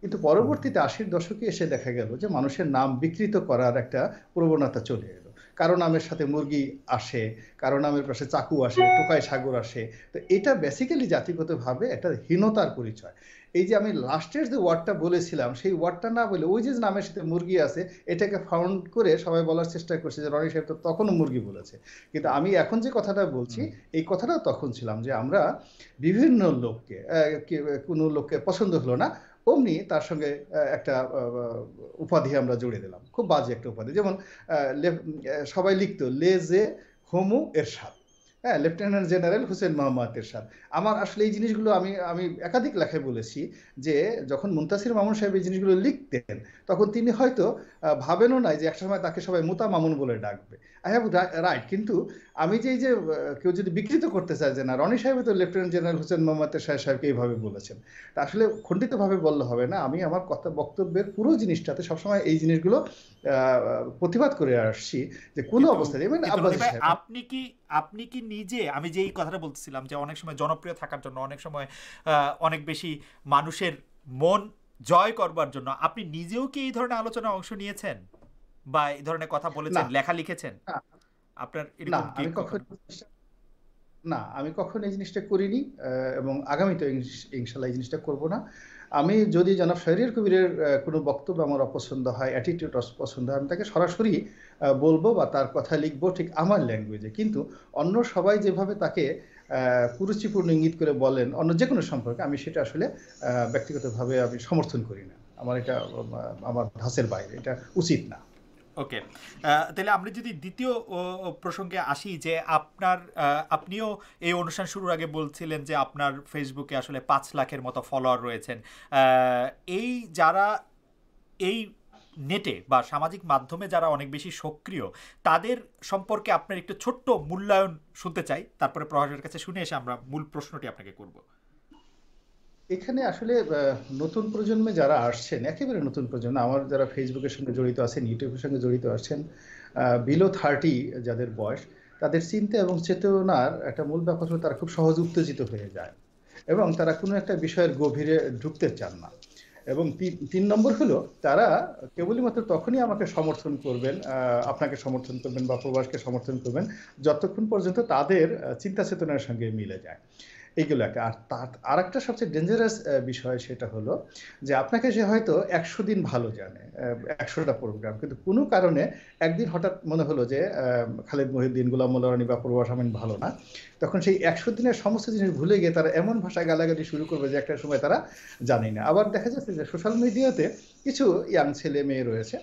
কিন্তু পরবর্তীতে আশির দশকে এসে দেখা গেল যে মানুষের নাম বিকৃত করার একটা প্রবণতা চলে এলো কারো নামের সাথে মুরগি আসে কারো নামের পাশে চাকু আসে টোকায় সাগর আসে তো এটা বেসিক্যালি জাতিগতভাবে একটা হীনতার পরিচয় এই যে আমি লাস্টের যে ওয়ার্ডটা বলেছিলাম সেই ওয়ার্ডটা না বলে ওই যে নামের সাথে মুরগি আছে এটাকে ফাউন্ড করে সবাই বলার চেষ্টা করছে যে রনি সাহেব তো তখনও মুরগি বলেছে কিন্তু আমি এখন যে কথাটা বলছি এই কথাটা তখন ছিলাম যে আমরা বিভিন্ন লোককে কোনো লোককে পছন্দ হলো না অমনি তার সঙ্গে একটা উপাধি আমরা জুড়ে দিলাম খুব বাজে একটা উপাধি যেমন সবাই লিখতো লেজে হোমু এরশাদ হ্যাঁ লেফটেন্যান্ট জেনারেল হুসেন মোহাম্মদ এরশাদ আমার আসলে এই জিনিসগুলো আমি আমি একাধিক লেখায় বলেছি যে যখন মুন্তাসির মামুন সাহেব এই জিনিসগুলো লিখতেন তখন তিনি হয়তো ভাবেনও নাই যে একটা সময় তাকে সবাই মুতা মামুন বলে ডাকবে আই হ্যাভ রাইট কিন্তু আমি যে যে কেউ যদি বিকৃত করতে চায় যে না রনি সাহেব তো লেফটেন্যান্ট জেনারেল হোসেন মোহাম্মদ শাহ সাহেবকে এইভাবে বলেছেন আসলে খণ্ডিতভাবে বললে হবে না আমি আমার কথা বক্তব্যের পুরো জিনিসটাতে সবসময় এই জিনিসগুলো প্রতিবাদ করে আসছি যে কোন অবস্থায় ইভেন আপনি কি আপনি কি নিজে আমি যে এই কথাটা বলতেছিলাম যে অনেক সময় জনপ্রিয় থাকার জন্য অনেক সময় অনেক বেশি মানুষের মন জয় করবার জন্য আপনি নিজেও কি এই ধরনের আলোচনায় অংশ নিয়েছেন বা এই ধরনের কথা বলেছেন লেখা লিখেছেন আপনার না আমি কখনো এই জিনিসটা করিনি এবং আগামীতে ইনশাল্লাহ এই জিনিসটা করব না আমি যদি জনাব শরীর কবিরের কোনো বক্তব্য আমার অপছন্দ হয় অ্যাটিটিউড অপছন্দ হয় আমি তাকে সরাসরি বলবো বা তার কথা লিখবো ঠিক আমার ল্যাঙ্গুয়েজে কিন্তু অন্য সবাই যেভাবে তাকে কুরুচিপূর্ণ ইঙ্গিত করে বলেন অন্য যে কোনো সম্পর্কে আমি সেটা আসলে ব্যক্তিগতভাবে আমি সমর্থন করি না আমার এটা আমার ধাঁচের বাইরে এটা উচিত না ওকে তাহলে আমরা যদি দ্বিতীয় প্রসঙ্গে আসি যে আপনার আপনিও এই অনুষ্ঠান শুরুর আগে বলছিলেন যে আপনার ফেসবুকে আসলে পাঁচ লাখের মতো ফলোয়ার রয়েছেন এই যারা এই নেটে বা সামাজিক মাধ্যমে যারা অনেক বেশি সক্রিয় তাদের সম্পর্কে আপনার একটু ছোট্ট মূল্যায়ন শুনতে চাই তারপরে প্রহাসের কাছে শুনে এসে আমরা মূল প্রশ্নটি আপনাকে করবো এখানে আসলে নতুন প্রজন্মে যারা আসছেন একেবারে নতুন প্রজন্ম আমার যারা ফেসবুকের সঙ্গে জড়িত আছেন ইউটিউবের সঙ্গে জড়িত আছেন বিলো থার্টি যাদের বয়স তাদের চিন্তা এবং চেতনার একটা মূল ব্যাপার হলো তারা খুব সহজ উত্তেজিত হয়ে যায় এবং তারা কোনো একটা বিষয়ের গভীরে ঢুকতে চান না এবং তিন নম্বর হলো তারা কেবলমাত্র তখনই আমাকে সমর্থন করবেন আপনাকে সমর্থন করবেন বা প্রবাসকে সমর্থন করবেন যতক্ষণ পর্যন্ত তাদের চিন্তা চেতনার সঙ্গে মিলে যায় এগুলো একটা আর তার আর একটা সবচেয়ে ডেঞ্জারাস বিষয় সেটা হলো যে আপনাকে সে হয়তো একশো দিন ভালো জানে একশোটা প্রোগ্রাম কিন্তু কোনো কারণে একদিন হঠাৎ মনে হলো যে খালেদ মহিউদ্দিন গুলাম মোল্লারানি বা পূর্ব আসামিন ভালো না তখন সেই একশো দিনের সমস্ত জিনিস ভুলে গিয়ে তারা এমন ভাষায় গালাগালি শুরু করবে যে একটা সময় তারা জানেই না আবার দেখা যাচ্ছে যে সোশ্যাল মিডিয়াতে কিছু ইয়াং ছেলে মেয়ে রয়েছে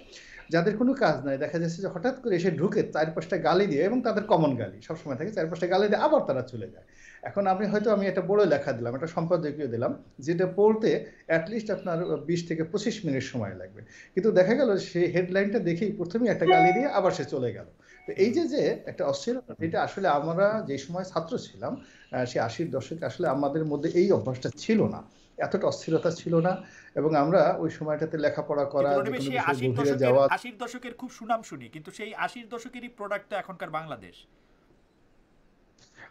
যাদের কোনো কাজ নাই দেখা যাচ্ছে যে হঠাৎ করে এসে ঢুকে চারপাশটা গালি দিয়ে এবং তাদের কমন গালি সবসময় থাকে চারপাশটা গালি দিয়ে আবার তারা চলে যায় এখন আমি হয়তো আমি একটা বড় লেখা দিলাম একটা সম্পাদকীয় দিলাম যেটা পড়তে অ্যাটলিস্ট আপনার বিশ থেকে পঁচিশ মিনিট সময় লাগবে কিন্তু দেখা গেল সেই হেডলাইনটা দেখেই প্রথমেই একটা গালি দিয়ে আবার সে চলে গেল তো এই যে যে একটা অস্থিরতা এটা আসলে আমরা যে সময় ছাত্র ছিলাম সে আশির দশকে আসলে আমাদের মধ্যে এই অভ্যাসটা ছিল না এতটা অস্থিরতা ছিল না এবং আমরা ওই সময়টাতে লেখাপড়া করা আশির দশকের খুব সুনাম শুনি কিন্তু সেই আশির দশকেরই প্রোডাক্ট এখনকার বাংলাদেশ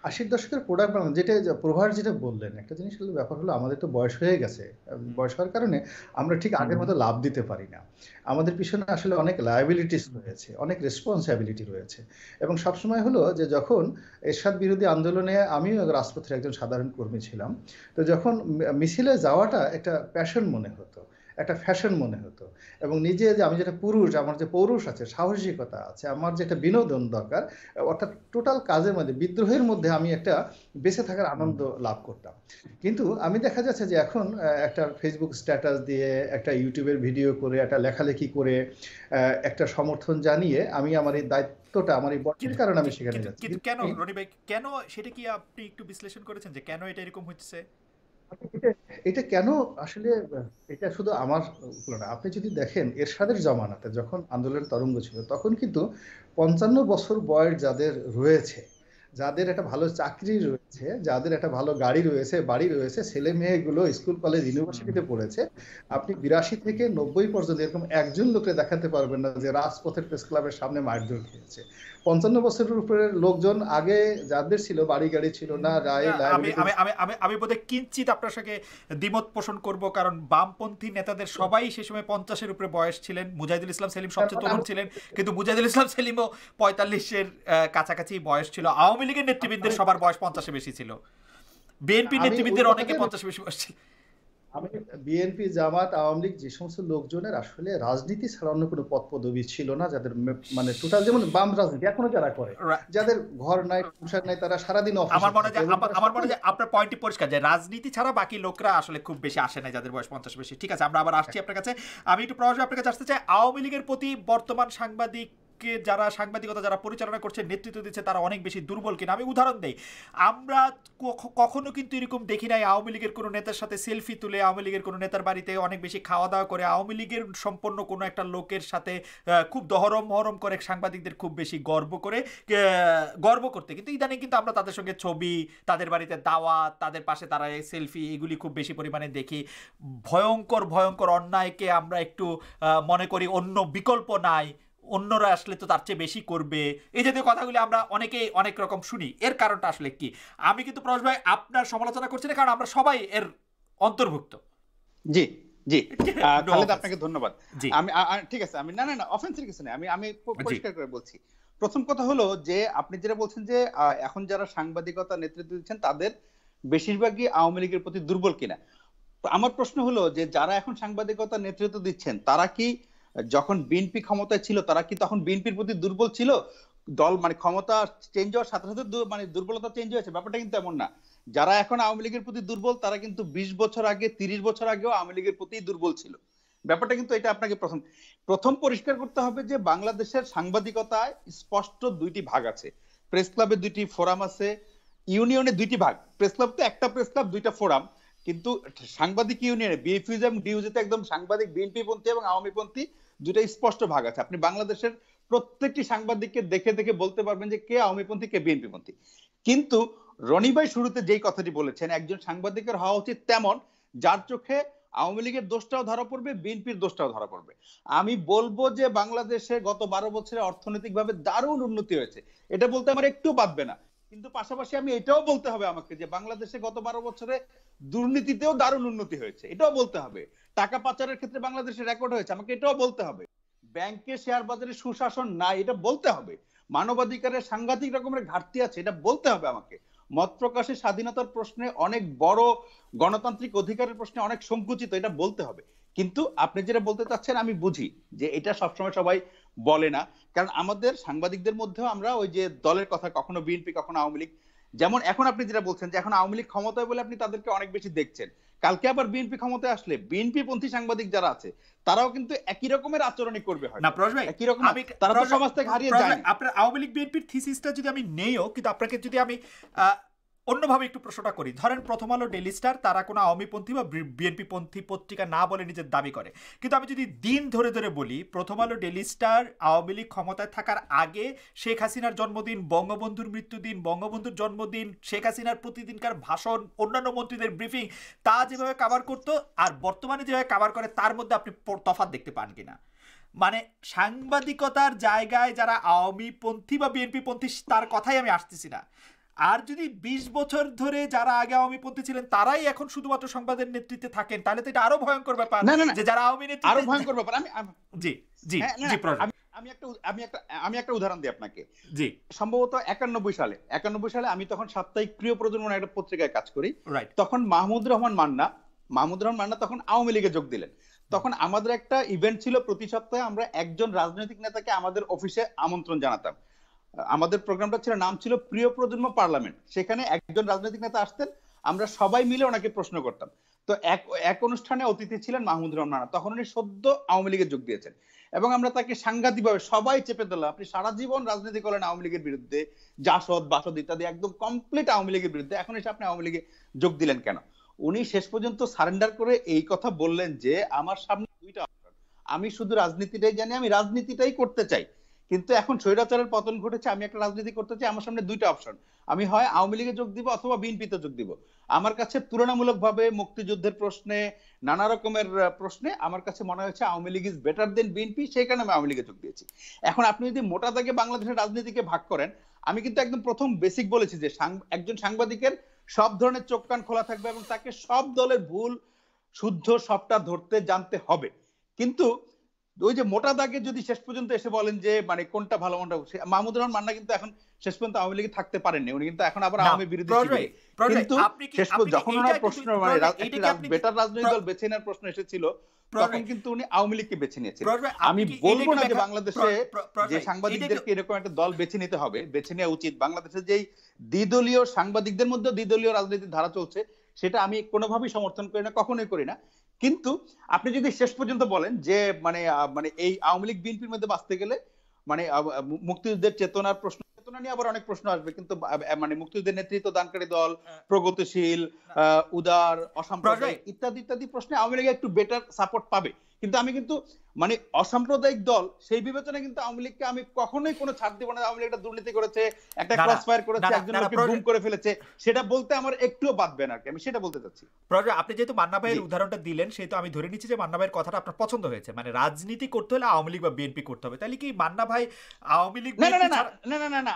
আশির দশকের প্রোডাক্ট বানানো যেটা প্রভার যেটা বললেন একটা জিনিস হলো ব্যাপার হলো আমাদের তো বয়স হয়ে গেছে বয়স হওয়ার কারণে আমরা ঠিক আগের মতো লাভ দিতে পারি না আমাদের পিছনে আসলে অনেক লায়াবিলিটিস রয়েছে অনেক রেসপন্সিবিলিটি রয়েছে এবং সবসময় হলো যে যখন এরশাদ বিরোধী আন্দোলনে আমিও রাজপথের একজন সাধারণ কর্মী ছিলাম তো যখন মিছিলে যাওয়াটা একটা প্যাশন মনে হতো একটা ফ্যাশন মনে হতো এবং নিজে যে আমি যেটা পুরুষ আমার যে পৌরুষ আছে সাহসিকতা আছে আমার যে একটা বিনোদন দরকার অর্থাৎ টোটাল কাজের মধ্যে বিদ্রোহের মধ্যে আমি একটা বেঁচে থাকার আনন্দ লাভ করতাম কিন্তু আমি দেখা যাচ্ছে যে এখন একটা ফেসবুক স্ট্যাটাস দিয়ে একটা ইউটিউবের ভিডিও করে একটা লেখালেখি করে একটা সমর্থন জানিয়ে আমি আমার এই দায়িত্বটা আমার এই বর্ষের কারণে আমি সেখানে যাচ্ছি কেন রনি ভাই কেন সেটা কি আপনি একটু বিশ্লেষণ করেছেন যে কেন এটা এরকম হচ্ছে এটা কেন আসলে এটা শুধু আমার তুলনা আপনি যদি দেখেন এরশাদের জমানাতে যখন আন্দোলন তরঙ্গ ছিল তখন কিন্তু পঞ্চান্ন বছর বয়স যাদের রয়েছে যাদের একটা ভালো চাকরি রয়েছে যাদের একটা ভালো গাড়ি রয়েছে বাড়ি রয়েছে ছেলে মেয়েগুলো স্কুল কলেজ ইউনিভার্সিটিতে পড়েছে আপনি বিরাশি থেকে নব্বই পর্যন্ত এরকম একজন লোকে দেখাতে পারবেন না যে রাজপথের প্রেস ক্লাবের সামনে মারধর খেয়েছে পঞ্চান্ন বছরের উপরে লোকজন আগে যাদের ছিল বাড়ি গাড়ি ছিল না রায় আমি আমি আমি আমি বোধহয় কিঞ্চিত আপনার সঙ্গে দ্বিমত পোষণ করব কারণ বামপন্থী নেতাদের সবাই সে সময় পঞ্চাশের উপরে বয়স ছিলেন মুজাহিদুল ইসলাম সেলিম সবচেয়ে তরুণ ছিলেন কিন্তু মুজাহিদুল ইসলাম সেলিমও পঁয়তাল্লিশের কাছাকাছি বয়স ছিল আওয়ামী লীগের নেতৃবৃন্দের সবার বয়স পঞ্চাশে বেশি ছিল বিএনপি নেতৃবৃন্দের অনেকে পঞ্চাশে বেশি বয়স ছিল আমি বিএনপি জামাত আওয়ামী লীগ যে সমস্ত লোকজনের আসলে রাজনীতি ছাড়া অন্য কোনো পদ পদবি ছিল না যাদের মানে টোটাল যেমন বাম রাজনীতি এখনো যারা করে যাদের ঘর নাই সংসার নাই তারা সারাদিন আমার মনে হয় আমার মনে হয় আপনার পয়েন্টটি পরিষ্কার যে রাজনীতি ছাড়া বাকি লোকরা আসলে খুব বেশি আসে না যাদের বয়স পঞ্চাশ বেশি ঠিক আছে আমরা আবার আসছি হ্যাঁ। আপনার কাছে আমি একটু প্রভাব আপনার কাছে আসতে চাই আওয়ামী লীগের প্রতি বর্তমান সাংবাদিক কে যারা সাংবাদিকতা যারা পরিচালনা করছে নেতৃত্ব দিচ্ছে তারা অনেক বেশি দুর্বল কিনা আমি উদাহরণ দেই আমরা কখনো কিন্তু এরকম দেখি নাই আওয়ামী লীগের কোনো নেতার সাথে সেলফি তুলে আওয়ামী লীগের কোনো নেতার বাড়িতে অনেক বেশি খাওয়া দাওয়া করে আওয়ামী লীগের সম্পন্ন কোনো একটা লোকের সাথে খুব দহরম মহরম করে সাংবাদিকদের খুব বেশি গর্ব করে গর্ব করতে কিন্তু ইদানিং কিন্তু আমরা তাদের সঙ্গে ছবি তাদের বাড়িতে দাওয়া তাদের পাশে তারা সেলফি এগুলি খুব বেশি পরিমাণে দেখি ভয়ঙ্কর ভয়ঙ্কর অন্যায়কে আমরা একটু মনে করি অন্য বিকল্প নাই অন্যরা আসলে তো তার চেয়ে বেশি করবে এই জাতীয় কথাগুলি আমরা অনেকেই অনেক রকম শুনি এর কারণটা আসলে কি আমি কিন্তু প্রশ ভাই আপনার সমালোচনা করছি না কারণ আমরা সবাই এর অন্তর্ভুক্ত জি জি খালেদ আপনাকে ধন্যবাদ আমি ঠিক আছে আমি না না না অফেন্সের কিছু নেই আমি আমি পরিষ্কার করে বলছি প্রথম কথা হলো যে আপনি যেটা বলছেন যে এখন যারা সাংবাদিকতা নেতৃত্ব দিচ্ছেন তাদের বেশিরভাগই আওয়ামী লীগের প্রতি দুর্বল কিনা আমার প্রশ্ন হলো যে যারা এখন সাংবাদিকতা নেতৃত্ব দিচ্ছেন তারা কি যখন বিএনপি ক্ষমতায় ছিল তারা কি তখন বিএনপির প্রতি দুর্বল ছিল দল মানে ক্ষমতা চেঞ্জ হওয়ার সাথে সাথে মানে দুর্বলতা চেঞ্জ হয়েছে ব্যাপারটা কিন্তু এমন না যারা এখন আওয়ামী লীগের প্রতি দুর্বল তারা কিন্তু বিশ বছর আগে তিরিশ বছর আগেও আওয়ামী লীগের প্রতি দুর্বল ছিল ব্যাপারটা কিন্তু এটা আপনাকে প্রথম প্রথম পরিষ্কার করতে হবে যে বাংলাদেশের সাংবাদিকতায় স্পষ্ট দুইটি ভাগ আছে প্রেস ক্লাবে দুইটি ফোরাম আছে ইউনিয়নে দুইটি ভাগ প্রেস ক্লাব তো একটা প্রেস ক্লাব দুইটা ফোরাম কিন্তু সাংবাদিক ইউনিয়নে বিএফইউজ এবং ডিউজিতে একদম সাংবাদিক বিএনপি পন্থী এবং আওয়ামী পন্থী দুটা স্পষ্ট ভাগ আছে আপনি বাংলাদেশের প্রত্যেকটি সাংবাদিককে দেখে দেখে বলতে পারবেন যে কে আওয়ামীপন্থী কে বিএনপি পন্থী কিন্তু রনিবাই শুরুতে যেই কথাটি বলেছেন একজন সাংবাদিকের হওয়া উচিত তেমন যার চোখে আওয়ামী লীগের দোষটাও ধরা পড়বে বিএনপির দোষটাও ধরা পড়বে আমি বলবো যে বাংলাদেশে গত বারো বছরে অর্থনৈতিকভাবে দারুণ উন্নতি হয়েছে এটা বলতে আমার একটু বাদবে না কিন্তু পাশাপাশি আমি এটাও বলতে হবে আমাকে যে বাংলাদেশে গত বারো বছরে দুর্নীতিতেও দারুণ উন্নতি হয়েছে এটাও বলতে হবে টাকা পাচারের ক্ষেত্রে বাংলাদেশে রেকর্ড হয়েছে আমাকে এটাও বলতে হবে ব্যাংকে শেয়ার বাজারে সুশাসন নাই এটা বলতে হবে মানবাধিকারের সাংঘাতিক রকমের ঘাটতি আছে এটা বলতে হবে আমাকে মত প্রকাশের স্বাধীনতার প্রশ্নে অনেক বড় গণতান্ত্রিক অধিকারের প্রশ্নে অনেক সংকুচিত এটা বলতে হবে কিন্তু আপনি যেটা বলতে চাচ্ছেন আমি বুঝি যে এটা সবসময় সবাই বলে না কারণ আমাদের সাংবাদিকদের মধ্যেও আমরা ওই যে দলের কথা কখনো বিএনপি কখনো আওয়ামী লীগ যেমন এখন আপনি যেটা বলছেন যে এখন আওয়ামী লীগ ক্ষমতায় বলে আপনি তাদেরকে অনেক বেশি দেখছেন কালকে আবার বিএনপি ক্ষমতায় আসলে বিএনপি পন্থী সাংবাদিক যারা আছে তারাও কিন্তু একই রকমের আচরণই করবে হয় না প্রশ্ন ভাই একই রকম তারা তো সমাজ থেকে হারিয়ে যায় আপনার আওয়ামী লীগ বিএনপির থিসিসটা যদি আমি নেইও কিন্তু আপনাকে যদি আমি অন্যভাবে একটু প্রশ্নটা করি ধরেন প্রথম আলো ডেলি স্টার তারা কোনো আওয়ামীপন্থী বা বিএনপি পন্থী পত্রিকা না বলে নিজের দাবি করে কিন্তু আমি যদি দিন ধরে ধরে বলি প্রথম আলো ডেলি স্টার আওয়ামী লীগ ক্ষমতায় থাকার আগে শেখ হাসিনার জন্মদিন বঙ্গবন্ধুর মৃত্যুদিন বঙ্গবন্ধুর জন্মদিন শেখ হাসিনার প্রতিদিনকার ভাষণ অন্যান্য মন্ত্রীদের ব্রিফিং তা যেভাবে কাভার করতো আর বর্তমানে যেভাবে কাভার করে তার মধ্যে আপনি তফাত দেখতে পান কিনা মানে সাংবাদিকতার জায়গায় যারা আওয়ামী পন্থী বা বিএনপি পন্থী তার কথাই আমি আসতেছি না আর যদি ২০ বছর ধরে যারা আগে আওয়ামী পন্থী ছিলেন তারাই এখন শুধুমাত্র সংবাদের নেতৃত্বে থাকেন তাহলে তো এটা আরো ভয়ঙ্কর ব্যাপার যে যারা আওয়ামী নেতৃত্বে আরো ভয়ঙ্কর ব্যাপার আমি জি জি হ্যাঁ, জি আমি একটা আমি একটা আমি একটা উদাহরণ দিই আপনাকে জি সম্ভবত একানব্বই সালে একানব্বই সালে আমি তখন সাপ্তাহিক প্রিয় প্রজন্ম একটা পত্রিকায় কাজ করি তখন মাহমুদ রহমান মান্না মাহমুদ রহমান মান্না তখন আওয়ামী লীগে যোগ দিলেন তখন আমাদের একটা ইভেন্ট ছিল প্রতি সপ্তাহে আমরা একজন রাজনৈতিক নেতাকে আমাদের অফিসে আমন্ত্রণ জানাতাম আমাদের প্রোগ্রামটা ছিল নাম ছিল প্রিয় প্রজন্ম পার্লামেন্ট সেখানে একজন রাজনৈতিক নেতা আসতেন আমরা সবাই মিলে ওনাকে প্রশ্ন করতাম তো এক এক অনুষ্ঠানে অতিথি ছিলেন মাহমুদ রহমান তখন উনি সদ্য আওয়ামী লীগে যোগ দিয়েছেন এবং আমরা তাকে সাংঘাতিকভাবে সবাই চেপে দিলাম আপনি সারা জীবন রাজনীতি করেন আওয়ামী লীগের বিরুদ্ধে জাসদ বাসদ ইত্যাদি একদম কমপ্লিট আওয়ামী লীগের বিরুদ্ধে এখন এসে আপনি আওয়ামী লীগে যোগ দিলেন কেন উনি শেষ পর্যন্ত সারেন্ডার করে এই কথা বললেন যে আমার সামনে দুইটা আমি শুধু রাজনীতিটাই জানি আমি রাজনীতিটাই করতে চাই কিন্তু এখন স্বৈরাচারের পতন ঘটেছে আমি একটা রাজনীতি করতে চাই আমার সামনে দুইটা অপশন আমি হয় আওয়ামী লীগে যোগ দিব অথবা বিএনপিতে যোগ দিব আমার কাছে তুলনামূলকভাবে মুক্তিযুদ্ধের প্রশ্নে নানা রকমের প্রশ্নে আমার কাছে মনে হয়েছে Awami League is better than BNP সেই কারণে আমি আওয়ামী লীগে যোগ দিয়েছি এখন আপনি যদি মোটা দাগে বাংলাদেশের রাজনীতিকে ভাগ করেন আমি কিন্তু একদম প্রথম বেসিক বলেছি যে একজন সাংবাদিকের সব ধরনের চোখ কান খোলা থাকবে এবং তাকে সব দলের ভুল শুদ্ধ সবটা ধরতে জানতে হবে কিন্তু ওই যে মোটা দাগে যদি শেষ পর্যন্ত এসে বলেন যে মানে কোনটা ভালো মনটা মাহমুদ রহমান মান্না কিন্তু এখন শেষ পর্যন্ত আওয়ামী লীগে থাকতে পারেননি উনি কিন্তু এখন আবার আওয়ামী বিরোধী কিন্তু শেষ যখন ওনার প্রশ্ন মানে বেটার রাজনৈতিক দল বেছে নেওয়ার প্রশ্ন এসেছিল তখন কিন্তু উনি আওয়ামী লীগকে বেছে নিয়েছিলেন আমি বলবো না যে বাংলাদেশে যে সাংবাদিকদেরকে এরকম একটা দল বেছে নিতে হবে বেছে নেওয়া উচিত বাংলাদেশে যেই দ্বিদলীয় সাংবাদিকদের মধ্যে দ্বিদলীয় রাজনীতির ধারা চলছে সেটা আমি কোনোভাবেই সমর্থন করি না কখনোই করি না কিন্তু আপনি যদি শেষ পর্যন্ত বলেন যে মানে মানে এই আওয়ামী লীগ বিএনপির মধ্যে বাঁচতে গেলে মানে মুক্তিযুদ্ধের চেতনার প্রশ্ন চেতনা নিয়ে আবার অনেক প্রশ্ন আসবে কিন্তু মানে মুক্তিযুদ্ধের নেতৃত্ব দানকারী দল প্রগতিশীল উদার অসাম্প্রদায়িক ইত্যাদি ইত্যাদি প্রশ্নে আওয়ামী লীগ একটু বেটার সাপোর্ট পাবে কিন্তু আমি কিন্তু মানে অসাম্প্রদায়িক দল সেই বিবেচনায় কিন্তু আওয়ামী লীগকে আমি কখনোই কোনো ছাড় দিব না আওয়ামী লীগ একটা দুর্নীতি করেছে একটা ক্রস ফায়ার করেছে একজন ঘুম করে ফেলেছে সেটা বলতে আমার একটুও বাদবে না আমি সেটা বলতে চাচ্ছি প্রজা আপনি যেহেতু মান্না ভাইয়ের উদাহরণটা দিলেন সেহেতু আমি ধরে নিচ্ছি যে মান্না ভাইয়ের কথাটা আপনার পছন্দ হয়েছে মানে রাজনীতি করতে হলে আওয়ামী লীগ বা বিএনপি করতে হবে তাহলে কি মান্না ভাই আওয়ামী লীগ না না না না না না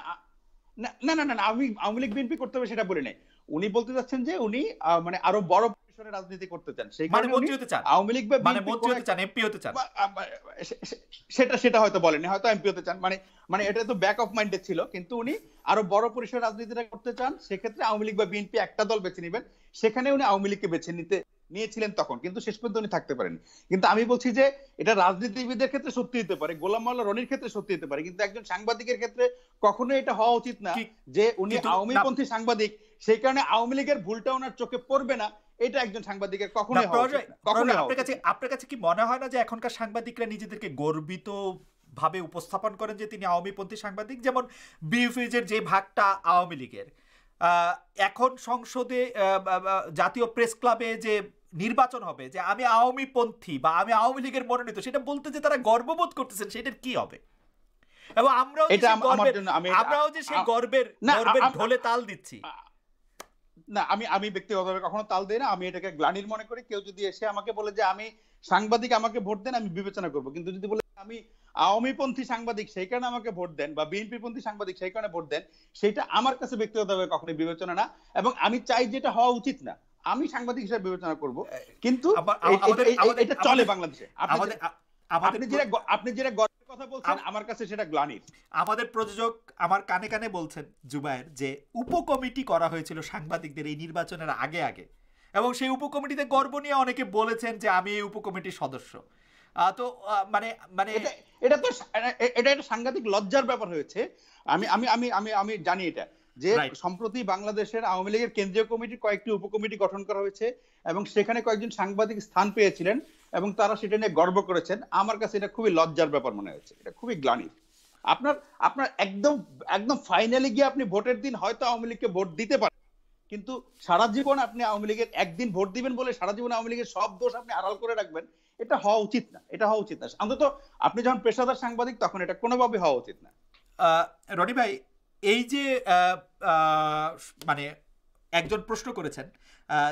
না না না না আমি আওয়ামী লীগ বিএনপি করতে হবে সেটা বলি নাই উনি বলতে চাচ্ছেন যে উনি মানে আরো বড় পজিশনে রাজনীতি করতে চান সেই মানে মন্ত্রী হতে চান আওয়ামী লীগ মানে মন্ত্রী হতে চান এমপি হতে চান সেটা সেটা হয়তো বলেনি হয়তো এমপি হতে চান মানে মানে এটা তো ব্যাক অফ মাইন্ডে ছিল কিন্তু উনি আরো বড় পরিসরে রাজনীতিটা করতে চান সেক্ষেত্রে আওয়ামী লীগ বা বিএনপি একটা দল বেছে নেবেন সেখানে উনি আওয়ামী লীগকে বেছে নিতে নিয়েছিলেন তখন কিন্তু শেষ পর্যন্ত উনি থাকতে পারেন কিন্তু আমি বলছি যে এটা রাজনীতিবিদের ক্ষেত্রে সত্যি হতে পারে গোলাম মাল্লা রনির ক্ষেত্রে সত্যি হতে পারে কিন্তু একজন সাংবাদিকের ক্ষেত্রে কখনো এটা হওয়া উচিত না যে উনি আওয়ামী পন্থী সাংবাদিক সেই কারণে আওয়ামী লীগের ভুলটা ওনার চোখে পড়বে না এটা একজন সাংবাদিকের কখনোই কখনো আপনার কাছে আপনার কাছে কি মনে হয় না যে এখনকার সাংবাদিকরা নিজেদেরকে গর্বিত ভাবে উপস্থাপন করেন যে তিনি আওয়ামীপন্থী সাংবাদিক যেমন বিউফিজের যে ভাগটা আওয়ামী লীগের এখন সংসদে জাতীয় প্রেস ক্লাবে যে নির্বাচন হবে যে আমি আওয়ামী পন্থী বা আমি আওয়ামী লীগের মনোনীত সেটা বলতে যে তারা গর্ববোধ করতেছেন সেটার কি হবে এবং আমরাও আমরাও যে সেই গর্বের গর্বের ঢোলে তাল দিচ্ছি না আমি আমি ব্যক্তিগতভাবে কখনো তাল দেই না আমি এটাকে গ্লানির মনে করি কেউ যদি এসে আমাকে বলে যে আমি সাংবাদিক আমাকে ভোট দেন আমি বিবেচনা করব কিন্তু যদি বলে আমি আওয়ামী পন্থী সাংবাদিক সেই কারণে আমাকে ভোট দেন বা বিএনপি পন্থী সাংবাদিক সেই কারণে ভোট দেন সেটা আমার কাছে ব্যক্তিগতভাবে কখনোই বিবেচনা না এবং আমি চাই যেটা হওয়া উচিত না আমি সাংবাদিক হিসেবে বিবেচনা করব কিন্তু এটা চলে বাংলাদেশে আপনি যেটা আপনি যেটা কথা বলছেন আমার কাছে সেটা গ্লানির আমাদের প্রযোজক আমার কানে কানে বলছেন জুবায়ের যে উপকমিটি করা হয়েছিল সাংবাদিকদের এই নির্বাচনের আগে আগে এবং সেই উপকমিটিতে গর্ব নিয়ে অনেকে বলেছেন যে আমি এই উপকমিটির সদস্য তো মানে মানে এটা তো এটা একটা সাংঘাতিক লজ্জার ব্যাপার হয়েছে আমি আমি আমি আমি আমি জানি এটা যে সম্প্রতি বাংলাদেশের আওয়ামী লীগের কেন্দ্রীয় কমিটি কয়েকটি উপকমিটি গঠন করা হয়েছে এবং সেখানে কয়েকজন সাংবাদিক স্থান পেয়েছিলেন এবং তারা সেটা নিয়ে গর্ব করেছেন আমার কাছে এটা খুবই লজ্জার ব্যাপার মনে হয়েছে এটা খুবই গ্লানি আপনার আপনার একদম একদম ফাইনালি গিয়ে আপনি ভোটের দিন হয়তো আওয়ামী লীগকে ভোট দিতে পারেন কিন্তু সারা জীবন আপনি আওয়ামী লীগের একদিন ভোট দিবেন বলে সারা জীবন আওয়ামী লীগের সব দোষ আপনি আড়াল করে রাখবেন এটা হওয়া উচিত না এটা হওয়া উচিত না অন্তত আপনি যখন পেশাদার সাংবাদিক তখন এটা কোনোভাবে হওয়া উচিত না রডি ভাই এই যে মানে একজন প্রশ্ন করেছেন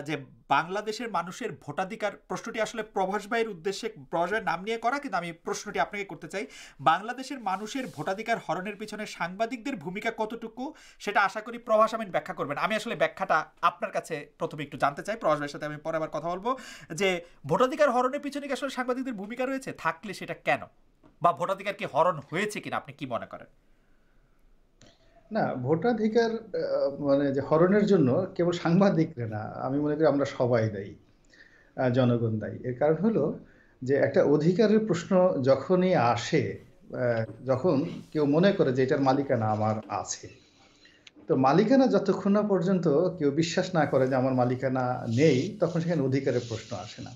যে বাংলাদেশের মানুষের ভোটাধিকার প্রশ্নটি আসলে প্রভাস ভাইয়ের উদ্দেশ্যে প্রভাস ভাইয়ের নাম নিয়ে করা কিন্তু আমি প্রশ্নটি আপনাকে করতে চাই বাংলাদেশের মানুষের ভোটাধিকার হরণের পিছনে সাংবাদিকদের ভূমিকা কতটুকু সেটা আশা করি প্রভাস আমিন ব্যাখ্যা করবেন আমি আসলে ব্যাখ্যাটা আপনার কাছে প্রথমে একটু জানতে চাই প্রভাস ভাইয়ের সাথে আমি পরে আবার কথা বলবো যে ভোটাধিকার হরণের পিছনে কি আসলে সাংবাদিকদের ভূমিকা রয়েছে থাকলে সেটা কেন বা ভোটাধিকার কি হরণ হয়েছে কিনা আপনি কি মনে করেন না ভোটাধিকার মানে যে হরণের জন্য কেবল সাংবাদিকরা না আমি মনে করি আমরা সবাই দায়ী জনগণ দায়ী এর কারণ হলো যে একটা অধিকারের প্রশ্ন যখনই আসে যখন কেউ মনে করে যে এটার মালিকানা আমার আছে তো মালিকানা যতক্ষণ না পর্যন্ত কেউ বিশ্বাস না করে যে আমার মালিকানা নেই তখন সেখানে অধিকারের প্রশ্ন আসে না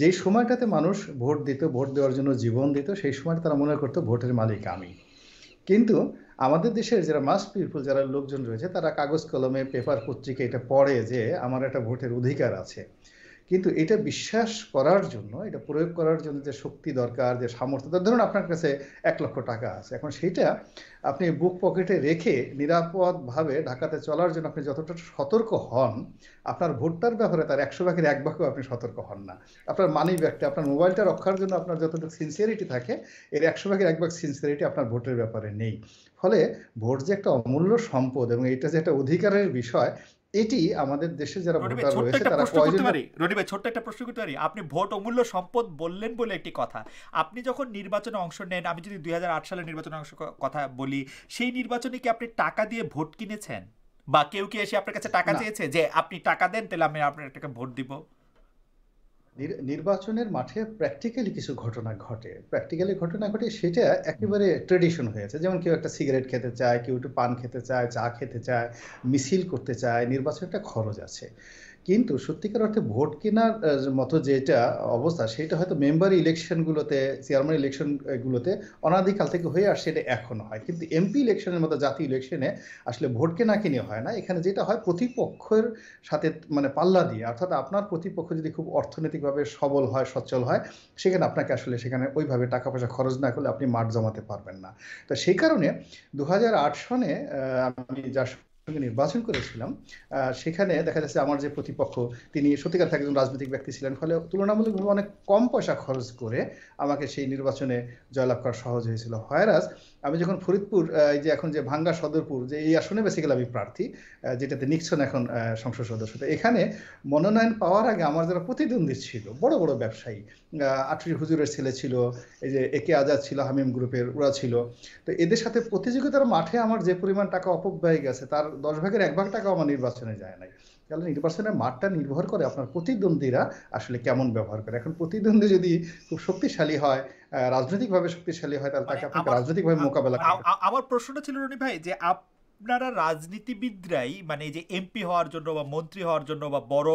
যেই সময়টাতে মানুষ ভোট দিত ভোট দেওয়ার জন্য জীবন দিত সেই সময় তারা মনে করতো ভোটের মালিক আমি কিন্তু আমাদের দেশের যারা মাস পিপুল যারা লোকজন রয়েছে তারা কাগজ কলমে পেপার পত্রিকা এটা পড়ে যে আমার একটা ভোটের অধিকার আছে কিন্তু এটা বিশ্বাস করার জন্য এটা প্রয়োগ করার জন্য যে শক্তি দরকার যে সামর্থ্য ধরুন আপনার কাছে এক লক্ষ টাকা আছে এখন সেইটা আপনি বুক পকেটে রেখে নিরাপদভাবে ঢাকাতে চলার জন্য আপনি যতটা সতর্ক হন আপনার ভোটটার ব্যাপারে তার একশো ভাগের এক ভাগেও আপনি সতর্ক হন না আপনার মানি ব্যাগটা আপনার মোবাইলটা রক্ষার জন্য আপনার যতটুকু সিনসিয়ারিটি থাকে এর একশো ভাগের এক ভাগ সিনসিয়ারিটি আপনার ভোটের ব্যাপারে নেই ফলে ভোট যে একটা অমূল্য সম্পদ এবং এটা যে একটা অধিকারের বিষয় এটি আমাদের দেশে যারা ভোটার রয়েছে তারা কয়জন রনি ভাই ছোট্ট একটা প্রশ্ন করতে পারি আপনি ভোট অমূল্য সম্পদ বললেন বলে একটি কথা আপনি যখন নির্বাচনে অংশ নেন আমি যদি দুই সালে নির্বাচনে অংশ কথা বলি সেই নির্বাচনে কি আপনি টাকা দিয়ে ভোট কিনেছেন বা কেউ কি এসে আপনার কাছে টাকা চেয়েছে যে আপনি টাকা দেন তাহলে আমি আপনার টাকা ভোট দিব নির্বাচনের মাঠে প্র্যাকটিক্যালি কিছু ঘটনা ঘটে প্র্যাকটিক্যালি ঘটনা ঘটে সেটা একেবারে ট্রেডিশন হয়েছে যেমন কেউ একটা সিগারেট খেতে চায় কেউ একটু পান খেতে চায় চা খেতে চায় মিছিল করতে চায় নির্বাচনের একটা খরচ আছে কিন্তু সত্যিকার অর্থে ভোট কেনার মতো যেটা অবস্থা সেটা হয়তো মেম্বার ইলেকশনগুলোতে চেয়ারম্যান ইলেকশনগুলোতে অনাদিকাল থেকে হয়ে আর সেটা এখনো হয় কিন্তু এমপি ইলেকশনের মতো জাতীয় ইলেকশনে আসলে ভোট কেনা কিনে হয় না এখানে যেটা হয় প্রতিপক্ষের সাথে মানে পাল্লা দিয়ে অর্থাৎ আপনার প্রতিপক্ষ যদি খুব অর্থনৈতিকভাবে সবল হয় সচ্ছল হয় সেখানে আপনাকে আসলে সেখানে ওইভাবে টাকা পয়সা খরচ না করলে আপনি মাঠ জমাতে পারবেন না তো সেই কারণে দু সনে আমি যা সঙ্গে নির্বাচন করেছিলাম সেখানে দেখা যাচ্ছে আমার যে প্রতিপক্ষ তিনি সত্যিকার থেকে একজন রাজনৈতিক ব্যক্তি ছিলেন ফলে তুলনামূলকভাবে অনেক কম পয়সা খরচ করে আমাকে সেই নির্বাচনে জয়লাভ করা সহজ হয়েছিল হয়রাজ আমি যখন ফরিদপুর এই যে এখন যে ভাঙ্গা সদরপুর যে এই আসনে বেসিক্যালি আমি প্রার্থী যেটাতে নিচ্ছেন এখন সংসদ সদস্য এখানে মনোনয়ন পাওয়ার আগে আমার যারা প্রতিদ্বন্দ্বী ছিল বড় বড় ব্যবসায়ী আটরি হুজুরের ছেলে ছিল এই যে একে আজাদ ছিল হামিম গ্রুপের ওরা ছিল তো এদের সাথে প্রতিযোগিতার মাঠে আমার যে পরিমাণ টাকা অপব্যয় গেছে তার দশ ভাগের এক ভাগ টাকা আমার নির্বাচনে যায় নাই তাহলে নির্বাচনের মাঠটা নির্ভর করে আপনার প্রতিদ্বন্দ্বীরা আসলে কেমন ব্যবহার করে এখন প্রতিদ্বন্দ্বী যদি খুব শক্তিশালী হয় রাজনৈতিকভাবে শক্তিশালী হয় তাহলে তাকে মানে আপনাকে রাজনৈতিকভাবে মোকাবেলা আমার প্রশ্নটা ছিল রনি ভাই যে আপ আপনারা রাজনীতিবিদরাই মানে যে এমপি হওয়ার জন্য বা মন্ত্রী হওয়ার জন্য বা বড়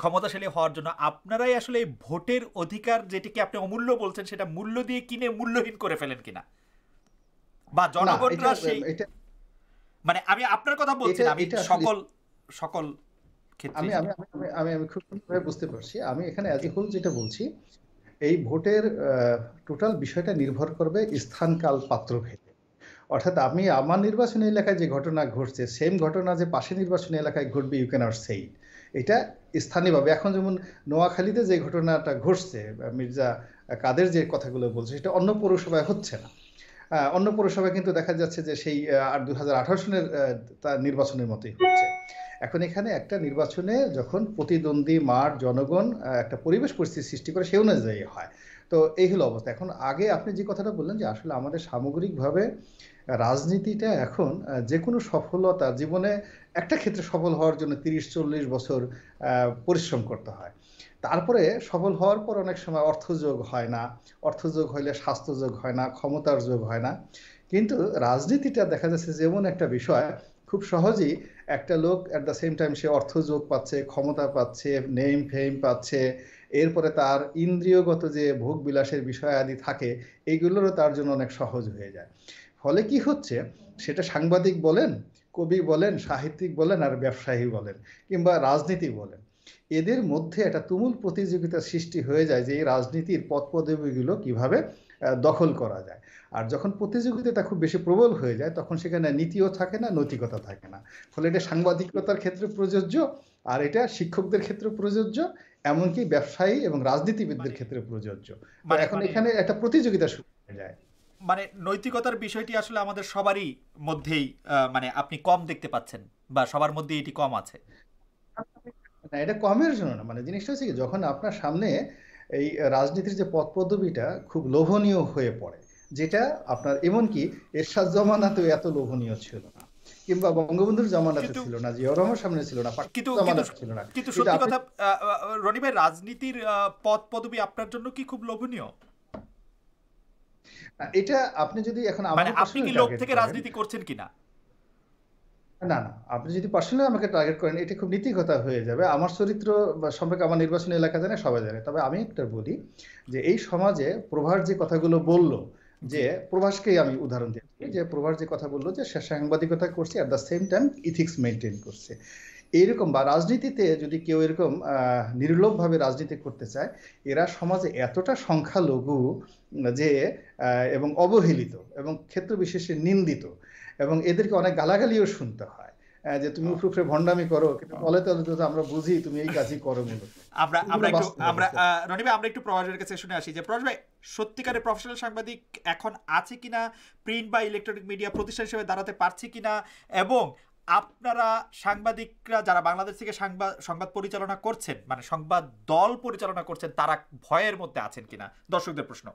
ক্ষমতাশালী হওয়ার জন্য আপনারাই আসলে ভোটের অধিকার যেটিকে আপনি অমূল্য বলছেন সেটা মূল্য দিয়ে কিনে মূল্যহীন করে ফেলেন কিনা বা জনগণরা সেই মানে আমি আপনার কথা বলছি আমি সকল সকল আমি আমি আমি আমি খুব বুঝতে পারছি আমি এখানে অ্যাজ এ হোল যেটা বলছি এই ভোটের টোটাল বিষয়টা নির্ভর করবে স্থান কাল পাত্র ভেদে অর্থাৎ আমি আমার নির্বাচনী এলাকায় যে ঘটনা ঘটছে সেম ঘটনা যে পাশে নির্বাচনী এলাকায় ঘটবে ইউ ক্যান আর সেই এটা স্থানীয়ভাবে এখন যেমন নোয়াখালীতে যে ঘটনাটা ঘটছে মির্জা কাদের যে কথাগুলো বলছে সেটা অন্য পৌরসভায় হচ্ছে না অন্য পৌরসভায় কিন্তু দেখা যাচ্ছে যে সেই আর দু নির্বাচনের মতোই হচ্ছে এখন এখানে একটা নির্বাচনে যখন প্রতিদ্বন্দ্বী মার জনগণ একটা পরিবেশ পরিস্থিতি সৃষ্টি করে সে অনুযায়ী হয় তো এই হলো অবস্থা এখন আগে আপনি যে কথাটা বললেন যে আসলে আমাদের সামগ্রিকভাবে রাজনীতিটা এখন যে কোনো সফলতা জীবনে একটা ক্ষেত্রে সফল হওয়ার জন্য তিরিশ চল্লিশ বছর পরিশ্রম করতে হয় তারপরে সফল হওয়ার পর অনেক সময় অর্থযোগ হয় না অর্থযোগ হইলে স্বাস্থ্যযোগ হয় না ক্ষমতার যোগ হয় না কিন্তু রাজনীতিটা দেখা যাচ্ছে যেমন একটা বিষয় খুব সহজেই একটা লোক অ্যাট দ্য সেম টাইম সে অর্থ যোগ পাচ্ছে ক্ষমতা পাচ্ছে নেম ফেম পাচ্ছে এরপরে তার ইন্দ্রিয়গত যে ভোগ বিলাসের বিষয় আদি থাকে এইগুলোরও তার জন্য অনেক সহজ হয়ে যায় ফলে কি হচ্ছে সেটা সাংবাদিক বলেন কবি বলেন সাহিত্যিক বলেন আর ব্যবসায়ী বলেন কিংবা রাজনীতি বলেন এদের মধ্যে একটা তুমুল প্রতিযোগিতা সৃষ্টি হয়ে যায় যে এই রাজনীতির পদপদবীগুলো কীভাবে কিভাবে দখল করা যায় আর যখন প্রতিযোগিতাটা খুব বেশি প্রবল হয়ে যায় তখন সেখানে নীতিও থাকে না নৈতিকতা থাকে না ফলে এটা সাংবাদিকতার ক্ষেত্রে প্রযোজ্য আর এটা শিক্ষকদের ক্ষেত্রে প্রযোজ্য এমনকি ব্যবসায়ী এবং রাজনীতিবিদদের মানে ক্ষেত্রে প্রযোজ্য মানে এখন মানে এখানে একটা প্রতিযোগিতা শুরু হয়ে যায় মানে নৈতিকতার বিষয়টি আসলে আমাদের সবারই মধ্যেই মানে আপনি কম দেখতে পাচ্ছেন বা সবার মধ্যে এটি কম আছে না এটা কমের জন্য না মানে জিনিসটা হচ্ছে যখন আপনার সামনে এই রাজনীতির যে পথ পদবিটা খুব লোভনীয় হয়ে পড়ে যেটা আপনার এমনকি এরশাদ জমানাতেও এত লোভনীয় ছিল না কিংবা বঙ্গবন্ধুর জমানাতে ছিল না জিয়াউর সামনে ছিল না কিন্তু ছিল না কিন্তু সত্যি কথা রনি ভাই রাজনীতির পদ পদবি আপনার জন্য কি খুব লোভনীয় এটা আপনি যদি এখন মানে আপনি কি লোক থেকে রাজনীতি করছেন কিনা না, না। আপনি যদি পার্সোনালি আমাকে টার্গেট করেন এটা খুব নীতিকথা হয়ে যাবে। আমার চরিত্র বা সম্পর্কে আমার নির্বাচনী এলাকা জানে, সবাই জানে। তবে আমি একটা বলি যে এই সমাজে প্রভাস যে কথাগুলো বলল, যে প্রভাসকেই আমি উদাহরণ দিচ্ছি যে প্রভাস যে কথা বলল যে সে সাংবাদিকতা করছে at the same time ethics maintain করছে। এইরকম বা রাজনীতিতে যদি কেউ এরকম নির্লোভভাবে রাজনীতি করতে চায় এরা সমাজে এতটা সংখ্যালঘু যে এবং অবহেলিত এবং ক্ষেত্র বিশেষে নিন্দিত এবং এদেরকে অনেক গালাগালিও শুনতে হয় যে তুমি উপরে ভন্ডামি করো বলে তো আমরা বুঝি তুমি এই কাজই করো মূলত আমরা আমরা একটু আমরা রনিবে আমরা একটু প্রভাসের কাছে শুনে আসি যে প্রভাস ভাই সত্যিকারের প্রফেশনাল সাংবাদিক এখন আছে কিনা প্রিন্ট বা ইলেকট্রনিক মিডিয়া প্রতিষ্ঠান হিসেবে দাঁড়াতে পারছে কিনা এবং আপনারা সাংবাদিকরা যারা বাংলাদেশ থেকে সাংবাদ সংবাদ পরিচালনা করছেন মানে সংবাদ দল পরিচালনা করছেন তারা ভয়ের মধ্যে আছেন কিনা দর্শকদের প্রশ্ন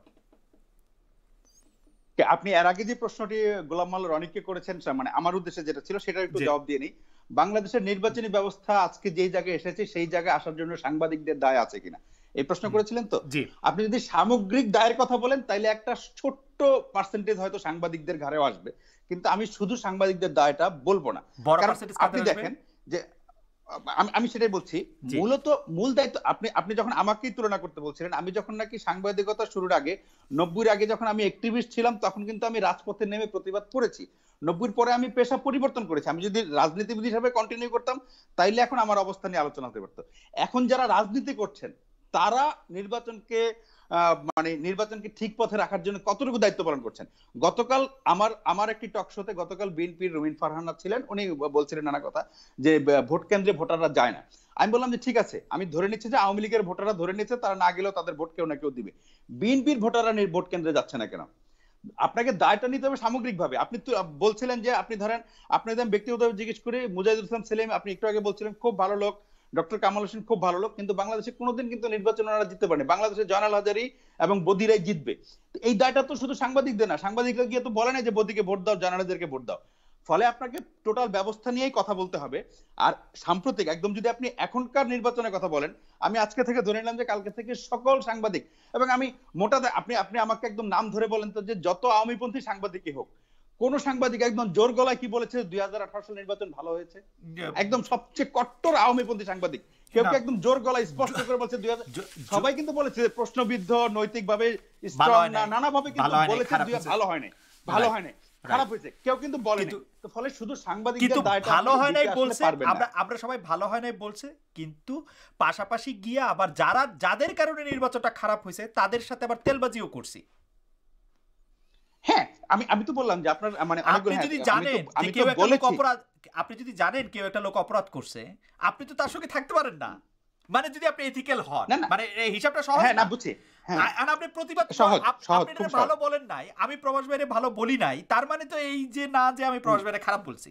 আপনি এর আগে যে প্রশ্নটি গোলাম মাল রনিককে করেছেন মানে আমার উদ্দেশ্যে যেটা ছিল সেটা একটু জবাব দিয়ে নিই বাংলাদেশের নির্বাচনী ব্যবস্থা আজকে যেই জায়গায় এসেছে সেই জায়গায় আসার জন্য সাংবাদিকদের দায় আছে কিনা এই প্রশ্ন করেছিলেন তো আপনি যদি সামগ্রিক দায়ের কথা বলেন তাহলে একটা ছোট্ট পার্সেন্টেজ হয়তো সাংবাদিকদের ঘরেও আসবে কিন্তু আমি শুধু সাংবাদিকদের দায়টা বলবো না আপনি দেখেন যে আমি আমি সেটাই বলছি মূলত মূল দায়িত্ব আপনি আপনি যখন আমাকে তুলনা করতে বলছিলেন আমি যখন নাকি সাংবাদিকতা শুরুর আগে নব্বইয়ের আগে যখন আমি অ্যাক্টিভিস্ট ছিলাম তখন কিন্তু আমি রাজপথে নেমে প্রতিবাদ করেছি নব্বইয়ের পরে আমি পেশা পরিবর্তন করেছি আমি যদি রাজনীতিবিদ হিসাবে কন্টিনিউ করতাম তাইলে এখন আমার অবস্থা নিয়ে আলোচনা হতে পারতো এখন যারা রাজনীতি করছেন তারা নির্বাচনকে মানে নির্বাচনকে ঠিক পথে রাখার জন্য কতটুকু দায়িত্ব পালন করছেন গতকাল আমার আমার একটি টক শোতে গতকাল বিএনপির রুমিন ফারহানা ছিলেন উনি বলছিলেন নানা কথা যে ভোট কেন্দ্রে ভোটাররা যায় না আমি বললাম যে ঠিক আছে আমি ধরে নিচ্ছি যে আওয়ামী লীগের ভোটাররা ধরে নিচ্ছে তারা না গেলেও তাদের ভোট কেউ না কেউ দিবে বিএনপির ভোটাররা ভোট কেন্দ্রে যাচ্ছে না কেন আপনাকে দায়টা নিতে হবে সামগ্রিকভাবে আপনি বলছিলেন যে আপনি ধরেন আপনি ব্যক্তিগতভাবে জিজ্ঞেস করে মুজাহিদুল ইসলাম সেলিম আপনি একটু আগে বলছিলেন খুব ভালো লোক ডক্টর কামাল হোসেন খুব ভালো লোক কিন্তু বাংলাদেশে কোনোদিন কিন্তু নির্বাচন ওনারা জিততে পারেনি বাংলাদেশে জয়নাল হাজারি এবং বদিরাই জিতবে এই দায়টা তো শুধু সাংবাদিকদের না সাংবাদিকরা গিয়ে তো বলে না যে বদিকে ভোট দাও জয়নাল জয়নালাদেরকে ভোট দাও ফলে আপনাকে টোটাল ব্যবস্থা নিয়েই কথা বলতে হবে আর সাম্প্রতিক একদম যদি আপনি এখনকার নির্বাচনের কথা বলেন আমি আজকে থেকে ধরে নিলাম যে কালকে থেকে সকল সাংবাদিক এবং আমি মোটা আপনি আপনি আমাকে একদম নাম ধরে বলেন তো যে যত আওয়ামীপন্থী সাংবাদিকই হোক কোন সাংবাদিক একদম জোর গলায় কি বলেছে দুই হাজার আঠারো সাল নির্বাচন ভালো হয়েছে একদম সবচেয়ে কট্টর আওয়ামীপন্থী সাংবাদিক কেউ কি একদম জোর গলায় স্পষ্ট করে বলছে দুই সবাই কিন্তু বলেছে প্রশ্নবিদ্ধ নৈতিক ভাবে নানা ভাবে কিন্তু বলেছে দুই ভালো হয়নি ভালো হয়নি খারাপ হয়েছে কেউ কিন্তু বলেনি তো ফলে শুধু সাংবাদিকদের দায়টা ভালো হয় নাই বলছে আমরা আমরা সবাই ভালো হয় নাই বলছে কিন্তু পাশাপাশি গিয়ে আবার যারা যাদের কারণে নির্বাচনটা খারাপ হয়েছে তাদের সাথে আবার তেলবাজিও করছি হ্যাঁ আমি আমি তো বললাম যে আপনার মানে আপনি হ্যাঁ, যদি জানেন আমি লোক অপরাধ আপনি যদি জানেন কেউ একটা লোক অপরাধ করছে আপনি তো তার সঙ্গে থাকতে পারেন না মানে যদি আপনি এথিক্যাল হন মানে এই হিসাবটা সহজ হ্যাঁ, না বুঝছি হ্যাঁ। আর আপনি প্রতিবাদ আপনি ভালো বলেন নাই আমি প্রবাস বাইরে ভালো বলি নাই তার মানে তো এই যে না যে আমি প্রবাস বাইরে খারাপ বলছি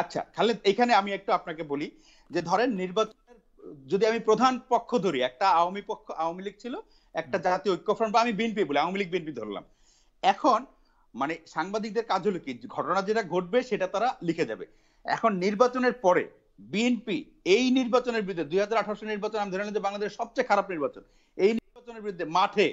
আচ্ছা তাহলে এখানে আমি একটু আপনাকে বলি যে ধরেন নির্বাচনের যদি আমি প্রধান পক্ষ ধরি একটা আওয়ামী পক্ষ আওয়ামী লীগ ছিল একটা জাতীয় ঐক্যফ্রন্ট বা আমি বিএনপি বলি আওয়ামী লীগ বিএনপি ধরলাম এখন মানে সাংবাদিকদের কাজ হলো কি ঘটনা যেটা ঘটবে সেটা তারা লিখে যাবে এখন নির্বাচনের পরে বিএনপি এই নির্বাচনের বিরুদ্ধে দুই হাজার আঠারোশো নির্বাচন আমি ধরে নিলাম যে বাংলাদেশের সবচেয়ে খারাপ নির্বাচন এই নির্বাচনের বিরুদ্ধে মাঠে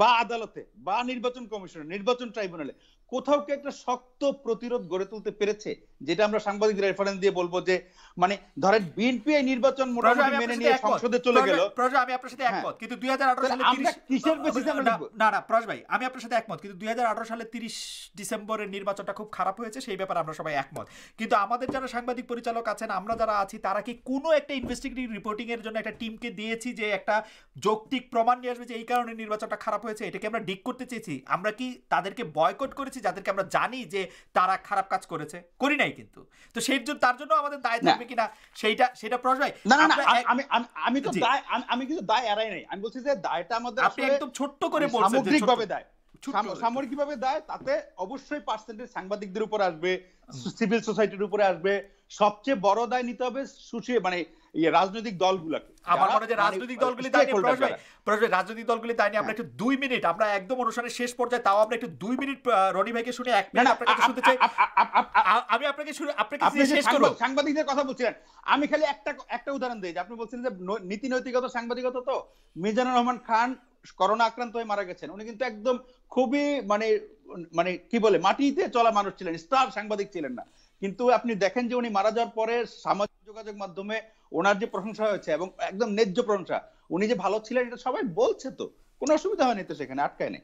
বা আদালতে বা নির্বাচন কমিশনে নির্বাচন ট্রাইব্যুনালে কোথাও কি একটা শক্ত প্রতিরোধ গড়ে তুলতে পেরেছে যেটা আমরা সাংবাদিক রেফারেন্স দিয়ে বলবো যে মানে ধরেন বিএনপি এই নির্বাচন মোটামুটি মেনে নিয়ে সংসদে চলে গেল প্রজ আমি আপনার সাথে হ্যাঁ। একমত কিন্তু 2018 সালে আমরা কিসের বেসিসে আমরা না না প্রজ ভাই আমি আপনার সাথে একমত কিন্তু 2018 সালে 30 ডিসেম্বরের নির্বাচনটা খুব খারাপ হয়েছে সেই ব্যাপারে আমরা সবাই একমত কিন্তু আমাদের যারা সাংবাদিক পরিচালক আছেন আমরা যারা আছি তারা কি কোনো একটা ইনভেস্টিগেটিভ রিপোর্টিং এর জন্য একটা টিমকে দিয়েছি যে একটা যৌক্তিক প্রমাণ নিয়ে আসবে যে এই কারণে নির্বাচনটা খারাপ হয়েছে এটাকে আমরা ডিক করতে চেয়েছি আমরা কি তাদেরকে বয়কট করেছি যাদেরকে আমরা জানি যে তারা খারাপ কাজ করেছে করি নাই নাই কিন্তু তো সেই জন্য তার জন্য আমাদের দায় থাকবে কিনা সেইটা সেটা প্রশ্ন না না আমি আমি তো দায় আমি কিন্তু দায় এড়াই নাই আমি বলছি যে দায়টা আমাদের আপনি একদম ছোট্ট করে বলছেন সামগ্রিকভাবে দায় সামরিকভাবে দেয় তাতে অবশ্যই পার্সেন্টেজ সাংবাদিকদের উপর আসবে সিভিল সোসাইটির উপরে আসবে সবচেয়ে বড় দায় নিতে হবে সুশি মানে ইয়ে, রাজনৈতিক দলগুলোকে আমার মনে হয় মানে রাজনৈতিক দলগুলি তাই নিয়ে রাজনৈতিক দলগুলি তাই নিয়ে হ্যাঁ। আমরা একটু দুই মিনিট আমরা একদম অনুষ্ঠানের শেষ পর্যায়ে তাও আমরা একটু দুই মিনিট রনি ভাইকে শুনে এক মিনিট আপনার কাছে শুনতে চাই আমি আপনাকে শুনে আপনাকে শেষ করবো সাংবাদিকদের কথা বলছিলেন আমি খালি একটা একটা উদাহরণ দিই আপনি বলছেন যে নীতি নৈতিকতা সাংবাদিকতা তো মিজানুর রহমান খান করোনা আক্রান্ত হয়ে মারা গেছেন উনি কিন্তু একদম খুবই মানে মানে কি বলে মাটিতে চলা মানুষ ছিলেন স্টার সাংবাদিক ছিলেন না কিন্তু আপনি দেখেন যে উনি মারা যাওয়ার পরে সামাজিক যোগাযোগ মাধ্যমে ওনার যে প্রশংসা হয়েছে এবং একদম ন্যায্য প্রশংসা উনি যে ভালো ছিলেন এটা সবাই বলছে তো কোনো অসুবিধা হয়নি তো সেখানে আটকায় নেই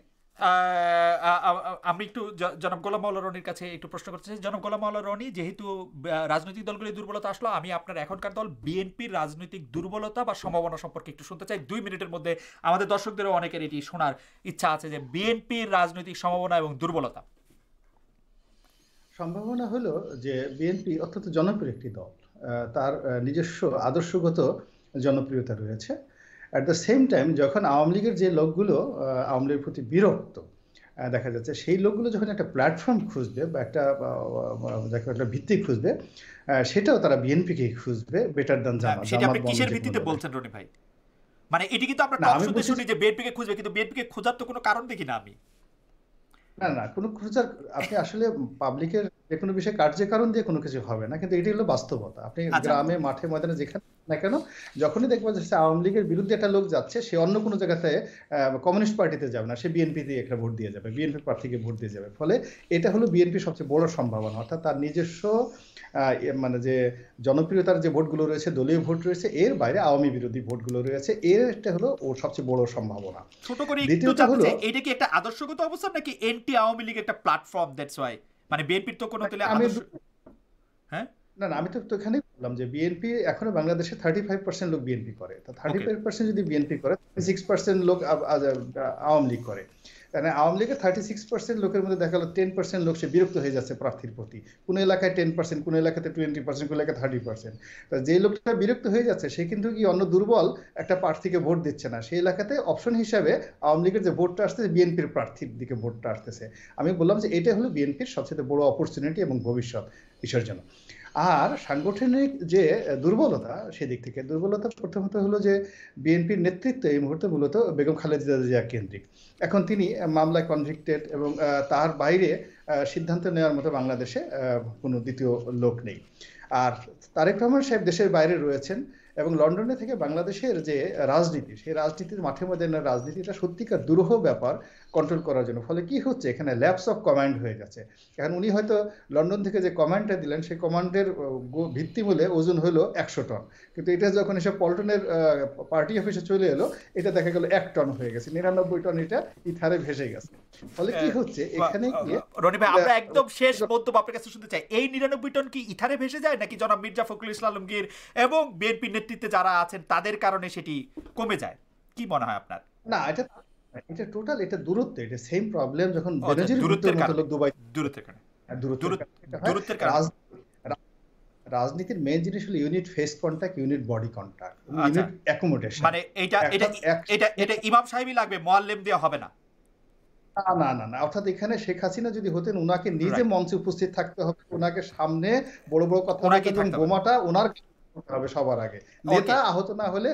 আমি একটু জনাব গোলাম মাওলা রনির কাছে একটু প্রশ্ন করতে চাই জনাব গোলাম মাওলা রনি যেহেতু রাজনৈতিক দলগুলি দুর্বলতা আসলো আমি আপনার এখনকার দল বিএনপির রাজনৈতিক দুর্বলতা বা সম্ভাবনা সম্পর্কে একটু শুনতে চাই দুই মিনিটের মধ্যে আমাদের দর্শকদেরও অনেকের এটি শোনার ইচ্ছা আছে যে বিএনপির রাজনৈতিক সম্ভাবনা এবং দুর্বলতা সম্ভাবনা হলো যে বিএনপি অত্যন্ত জনপ্রিয় একটি দল তার নিজস্ব আদর্শগত জনপ্রিয়তা রয়েছে অ্যাট দ্য সেম টাইম যখন আওয়ামী লীগের যে লোকগুলো আওয়ামী লীগের প্রতি বিরক্ত দেখা যাচ্ছে সেই লোকগুলো যখন একটা প্ল্যাটফর্ম খুঁজবে বা একটা দেখো একটা ভিত্তি খুঁজবে সেটাও তারা বিএনপিকে খুঁজবে বেটার দ্যান জামাত সেটা আপনি কিসের ভিত্তিতে বলছেন রনি ভাই মানে এটি কিন্তু আমরা টক শুনতে শুনি যে বিএনপিকে খুঁজবে কিন্তু বিএনপিকে খোঁজার তো কোনো কারণ দেখি না আমি না না কোনো খোঁজার আপনি আসলে পাবলিকের যে কোনো বিষয়ে কার্যকারণ দিয়ে কোনো কিছু হবে না কিন্তু এটি হলো বাস্তবতা আপনি আচ্ছা। গ্রামে মাঠে ময়দানে যেখানে না কেন যখনই দেখবো যে আওয়ামী লীগের বিরুদ্ধে একটা লোক যাচ্ছে সে অন্য কোনো জায়গাতে কমিউনিস্ট পার্টিতে যাবে না সে বিএনপিতে একটা ভোট দিয়ে যাবে বিএনপি প্রার্থীকে ভোট দিয়ে যাবে ফলে এটা হলো বিএনপি সবচেয়ে বড় সম্ভাবনা অর্থাৎ তার নিজস্ব মানে যে জনপ্রিয়তার যে ভোটগুলো রয়েছে দলীয় ভোট রয়েছে এর বাইরে আওয়ামী বিরোধী ভোটগুলো রয়েছে এর একটা হলো ওর সবচেয়ে বড় সম্ভাবনা ছোট করে দ্বিতীয়টা হলো এটা কি একটা আদর্শগত অবস্থা নাকি এনটি আওয়ামী লীগ একটা প্ল্যাটফর্ম দ্যাটস ওয়াই মানে বিএনপির তো কোনো তাহলে আমি হ্যাঁ না না আমি তো এখানেই বললাম যে বিএনপি এখনো বাংলাদেশে থার্টি ফাইভ পার্সেন্ট লোক বিএনপি করে তো থার্টি ফাইভ পার্সেন্ট যদি বিএনপি করে সিক্স পার্সেন্ট লোক আওয়ামী লীগ করে মানে আওয়ামী লীগের থার্টি সিক্স পার্সেন্ট লোকের মধ্যে দেখা গেলো টেন পার্সেন্ট লোক সে বিরক্ত হয়ে যাচ্ছে প্রার্থীর প্রতি কোনো এলাকায় টেন পার্সেন্ট কোনো এলাকাতে টোয়েন্টি পার্সেন্ট কোনো এলাকায় থার্টি পার্সেন্ট তা যে লোকটা বিরক্ত হয়ে যাচ্ছে সে কিন্তু কি অন্য দুর্বল একটা প্রার্থীকে ভোট দিচ্ছে না সেই এলাকাতে অপশন হিসাবে আওয়ামী লীগের যে ভোটটা আসতেছে বিএনপির প্রার্থীর দিকে ভোটটা আসতেছে আমি বললাম যে এটা হলো বিএনপির সবচেয়ে বড় অপরচুনিটি এবং ভবিষ্যৎ বিসর্জন আর সাংগঠনিক যে দুর্বলতা সেদিক থেকে দুর্বলতা প্রথমত হলো যে বিএনপির নেতৃত্ব এই মুহূর্তে মূলত বেগম খালেদা জিয়া কেন্দ্রিক এখন তিনি মামলায় কনভিক্টেড এবং তার বাইরে সিদ্ধান্ত নেওয়ার মতো বাংলাদেশে কোনো দ্বিতীয় লোক নেই আর তারেক রহমান সাহেব দেশের বাইরে রয়েছেন এবং লন্ডনে থেকে বাংলাদেশের যে রাজনীতি সেই রাজনীতির মাঠে মধ্যে রাজনীতিটা সত্যিকার দুরূহ ব্যাপার কন্ট্রোল করার জন্য ফলে কি হচ্ছে এখানে ল্যাপস অফ কমান্ড হয়ে যাচ্ছে এখন উনি হয়তো লন্ডন থেকে যে কমান্ডটা দিলেন সেই কমান্ডের বলে ওজন হলো একশো টন কিন্তু এটা যখন এসব পল্টনের পার্টি অফিসে চলে এলো এটা দেখা গেল এক টন হয়ে গেছে নিরানব্বই টন এটা ইথারে ভেসে গেছে ফলে কি হচ্ছে এখানে রনি ভাই আমরা একদম শেষ মন্তব্য আপনার কাছে শুনতে চাই এই নিরানব্বই টন কি ইথারে ভেসে যায় নাকি জনাব মির্জা ফখরুল ইসলাম আলমগীর এবং বিএনপি নেতৃত্বে যারা আছেন তাদের কারণে সেটি কমে যায় কি মনে হয় আপনার না এটা এটা টোটাল এটা দূরত্ব এটা সেম প্রবলেম যখন আচ্ছা, বেনজির দূরত্বের কারণে লোক দুবাই দূরত্বের কারণে হ্যাঁ, দূরত্বের কারণে রাজনীতির মেইন জিনিস হলো unit face contact unit body contact unit accommodation মানে এটা হ্যাঁ, এটা এটা এটা ইমাম সাহেবই লাগবে মোয়াল্লেম দিয়ে হবে না না না না অর্থাৎ এখানে শেখ হাসিনা যদি হতেন উনাকে নিজে মঞ্চে উপস্থিত থাকতে হবে উনাকে সামনে বড় বড় কথা বলতে বোমাটা ওনার হবে সবার আগে নেতা আহত না হলে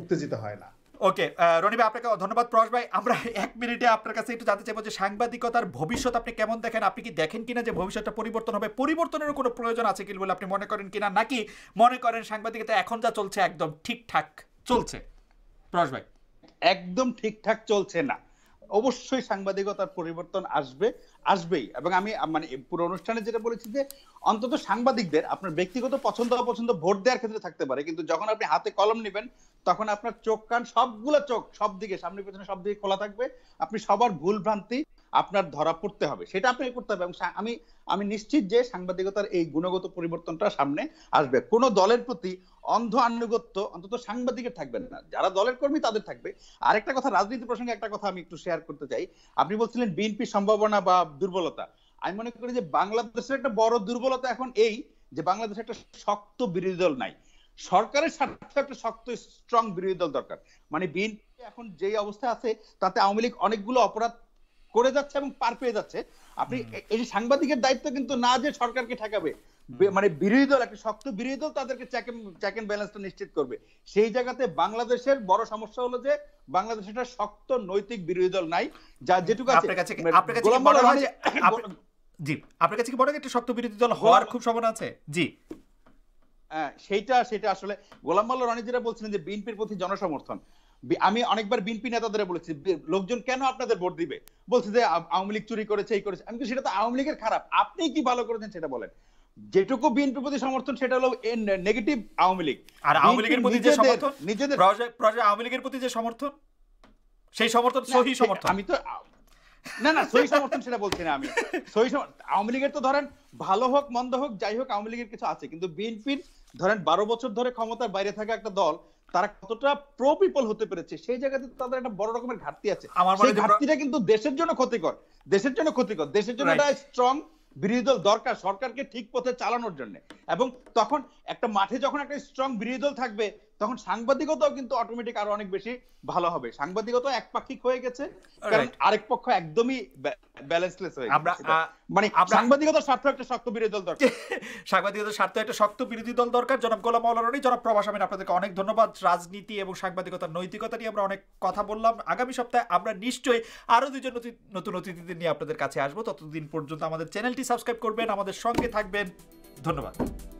উত্তেজিত হয় না ওকে রনিবা আপনাকে ধন্যবাদ প্রয়াস ভাই আমরা এক মিনিটে আপনার কাছে একটু জানতে চাইবো যে সাংবাদিকতার ভবিষ্যৎ আপনি কেমন দেখেন আপনি কি দেখেন কিনা যে ভবিষ্যৎটা পরিবর্তন হবে পরিবর্তনেরও কোনো প্রয়োজন আছে কি বলে আপনি মনে করেন কিনা নাকি মনে করেন সাংবাদিকতা এখন যা চলছে একদম ঠিকঠাক চলছে প্রয়াস ভাই একদম ঠিকঠাক চলছে না অবশ্যই সাংবাদিকতার পরিবর্তন আসবে আসবেই এবং আমি মানে পুরো অনুষ্ঠানে যেটা বলেছি যে অন্তত সাংবাদিকদের আপনার ব্যক্তিগত পছন্দ অপছন্দ ভোট দেওয়ার ক্ষেত্রে থাকতে পারে কিন্তু যখন আপনি হাতে কলম নেবেন তখন আপনার চোখ কান সবগুলো চোখ সব দিকে সামনে পেছনে সব দিকে খোলা থাকবে আপনি সবার ভুল ভ্রান্তি আপনার ধরা পড়তে হবে সেটা আপনি করতে হবে এবং আমি আমি নিশ্চিত যে সাংবাদিকতার এই গুণগত পরিবর্তনটা সামনে আসবে কোনো দলের প্রতি অন্ধ আনুগত্য অন্তত সাংবাদিকের থাকবেন না যারা দলের কর্মী তাদের থাকবে আর একটা কথা রাজনীতি প্রসঙ্গে একটা কথা আমি একটু শেয়ার করতে চাই আপনি বলছিলেন বিএনপি সম্ভাবনা বা দুর্বলতা আমি মনে করি যে বাংলাদেশের একটা বড় দুর্বলতা এখন এই যে বাংলাদেশে একটা শক্ত বিরোধী দল নাই সরকারের স্বার্থে একটা শক্ত স্ট্রং বিরোধী দল দরকার মানে বিএনপি এখন যে অবস্থায় আছে তাতে আওয়ামী লীগ অনেকগুলো অপরাধ করে যাচ্ছে এবং পার পেয়ে যাচ্ছে আপনি এই সাংবাদিকের দায়িত্ব কিন্তু না যে সরকারকে ঠেকাবে মানে বিরোধী দল একটা শক্ত বিরোধী দল তাদেরকে চেক এন্ড ব্যালেন্সটা নিশ্চিত করবে সেই জায়গাতে বাংলাদেশের বড় সমস্যা হলো যে বাংলাদেশে একটা শক্ত নৈতিক বিরোধী দল নাই যা যেটুকু আছে আপনার কাছে মানে আপনার কাছে মনে হয় জি আপনার কাছে কি বড় একটা শক্ত বিরোধী দল হওয়ার খুব সম্ভাবনা আছে জি হ্যাঁ, সেইটা সেটা আসলে গোলাম মাল্লা রানী যেটা বলছিলেন যে বিএনপির প্রতি জনসমর্থন আমি অনেকবার বিএনপি নেতাদের বলেছি লোকজন কেন আপনাদের ভোট দিবে বলছে যে আওয়ামী লীগ চুরি করেছে এই করেছে আমি তো সেটা তো আওয়ামী লীগের খারাপ আপনি কি ভালো করেছেন সেটা বলেন যেটুকু বিএনপির প্রতি সমর্থন সেটা হলো নেগেটিভ আওয়ামী লীগ আর আওয়ামী লীগের প্রতি যে সমর্থন নিজেদের প্রজা আওয়ামী লীগের প্রতি যে সমর্থন সেই সমর্থন সহি সমর্থন আমি তো না না সহি সমর্থন সেটা বলছি না আমি সহি আওয়ামী লীগের তো ধরেন ভালো হোক মন্দ হোক যাই হোক আওয়ামী লীগের কিছু আছে কিন্তু বিএনপির ধরেন বারো বছর ধরে ক্ষমতার বাইরে থাকা একটা দল তারা কতটা প্রো পিপল হতে পেরেছে সেই জায়গাতে তাদের একটা বড় রকমের ঘাটতি আছে সেই ঘাটতিটা কিন্তু দেশের জন্য ক্ষতিকর দেশের জন্য ক্ষতিকর দেশের জন্য একটা স্ট্রং বিরোধী দল দরকার সরকারকে ঠিক পথে চালানোর জন্য এবং তখন একটা মাঠে যখন একটা স্ট্রং বিরোধী দল থাকবে তখন সাংবাদিকতাও কিন্তু অটোমেটিক আরো অনেক বেশি ভালো হবে সাংবাদিকতা একপাক্ষিক হয়ে গেছে কারণ আরেক পক্ষ একদমই ব্যালেন্সলেস হয়ে গেছে মানে সাংবাদিকতার স্বার্থ একটা শক্ত বিরোধী দল দরকার সাংবাদিকতার স্বার্থ একটা শক্ত বিরোধী দল দরকার জনাব গোলাম মৌলানি জনাব প্রভাস আমিন আপনাদেরকে অনেক ধন্যবাদ রাজনীতি এবং সাংবাদিকতার নৈতিকতা নিয়ে আমরা অনেক কথা বললাম আগামী সপ্তাহে আমরা নিশ্চয়ই আরো দুজন নতুন অতিথিদের নিয়ে আপনাদের কাছে আসবো ততদিন পর্যন্ত আমাদের চ্যানেলটি সাবস্ক্রাইব করবেন আমাদের সঙ্গে থাকবেন ধন্যবাদ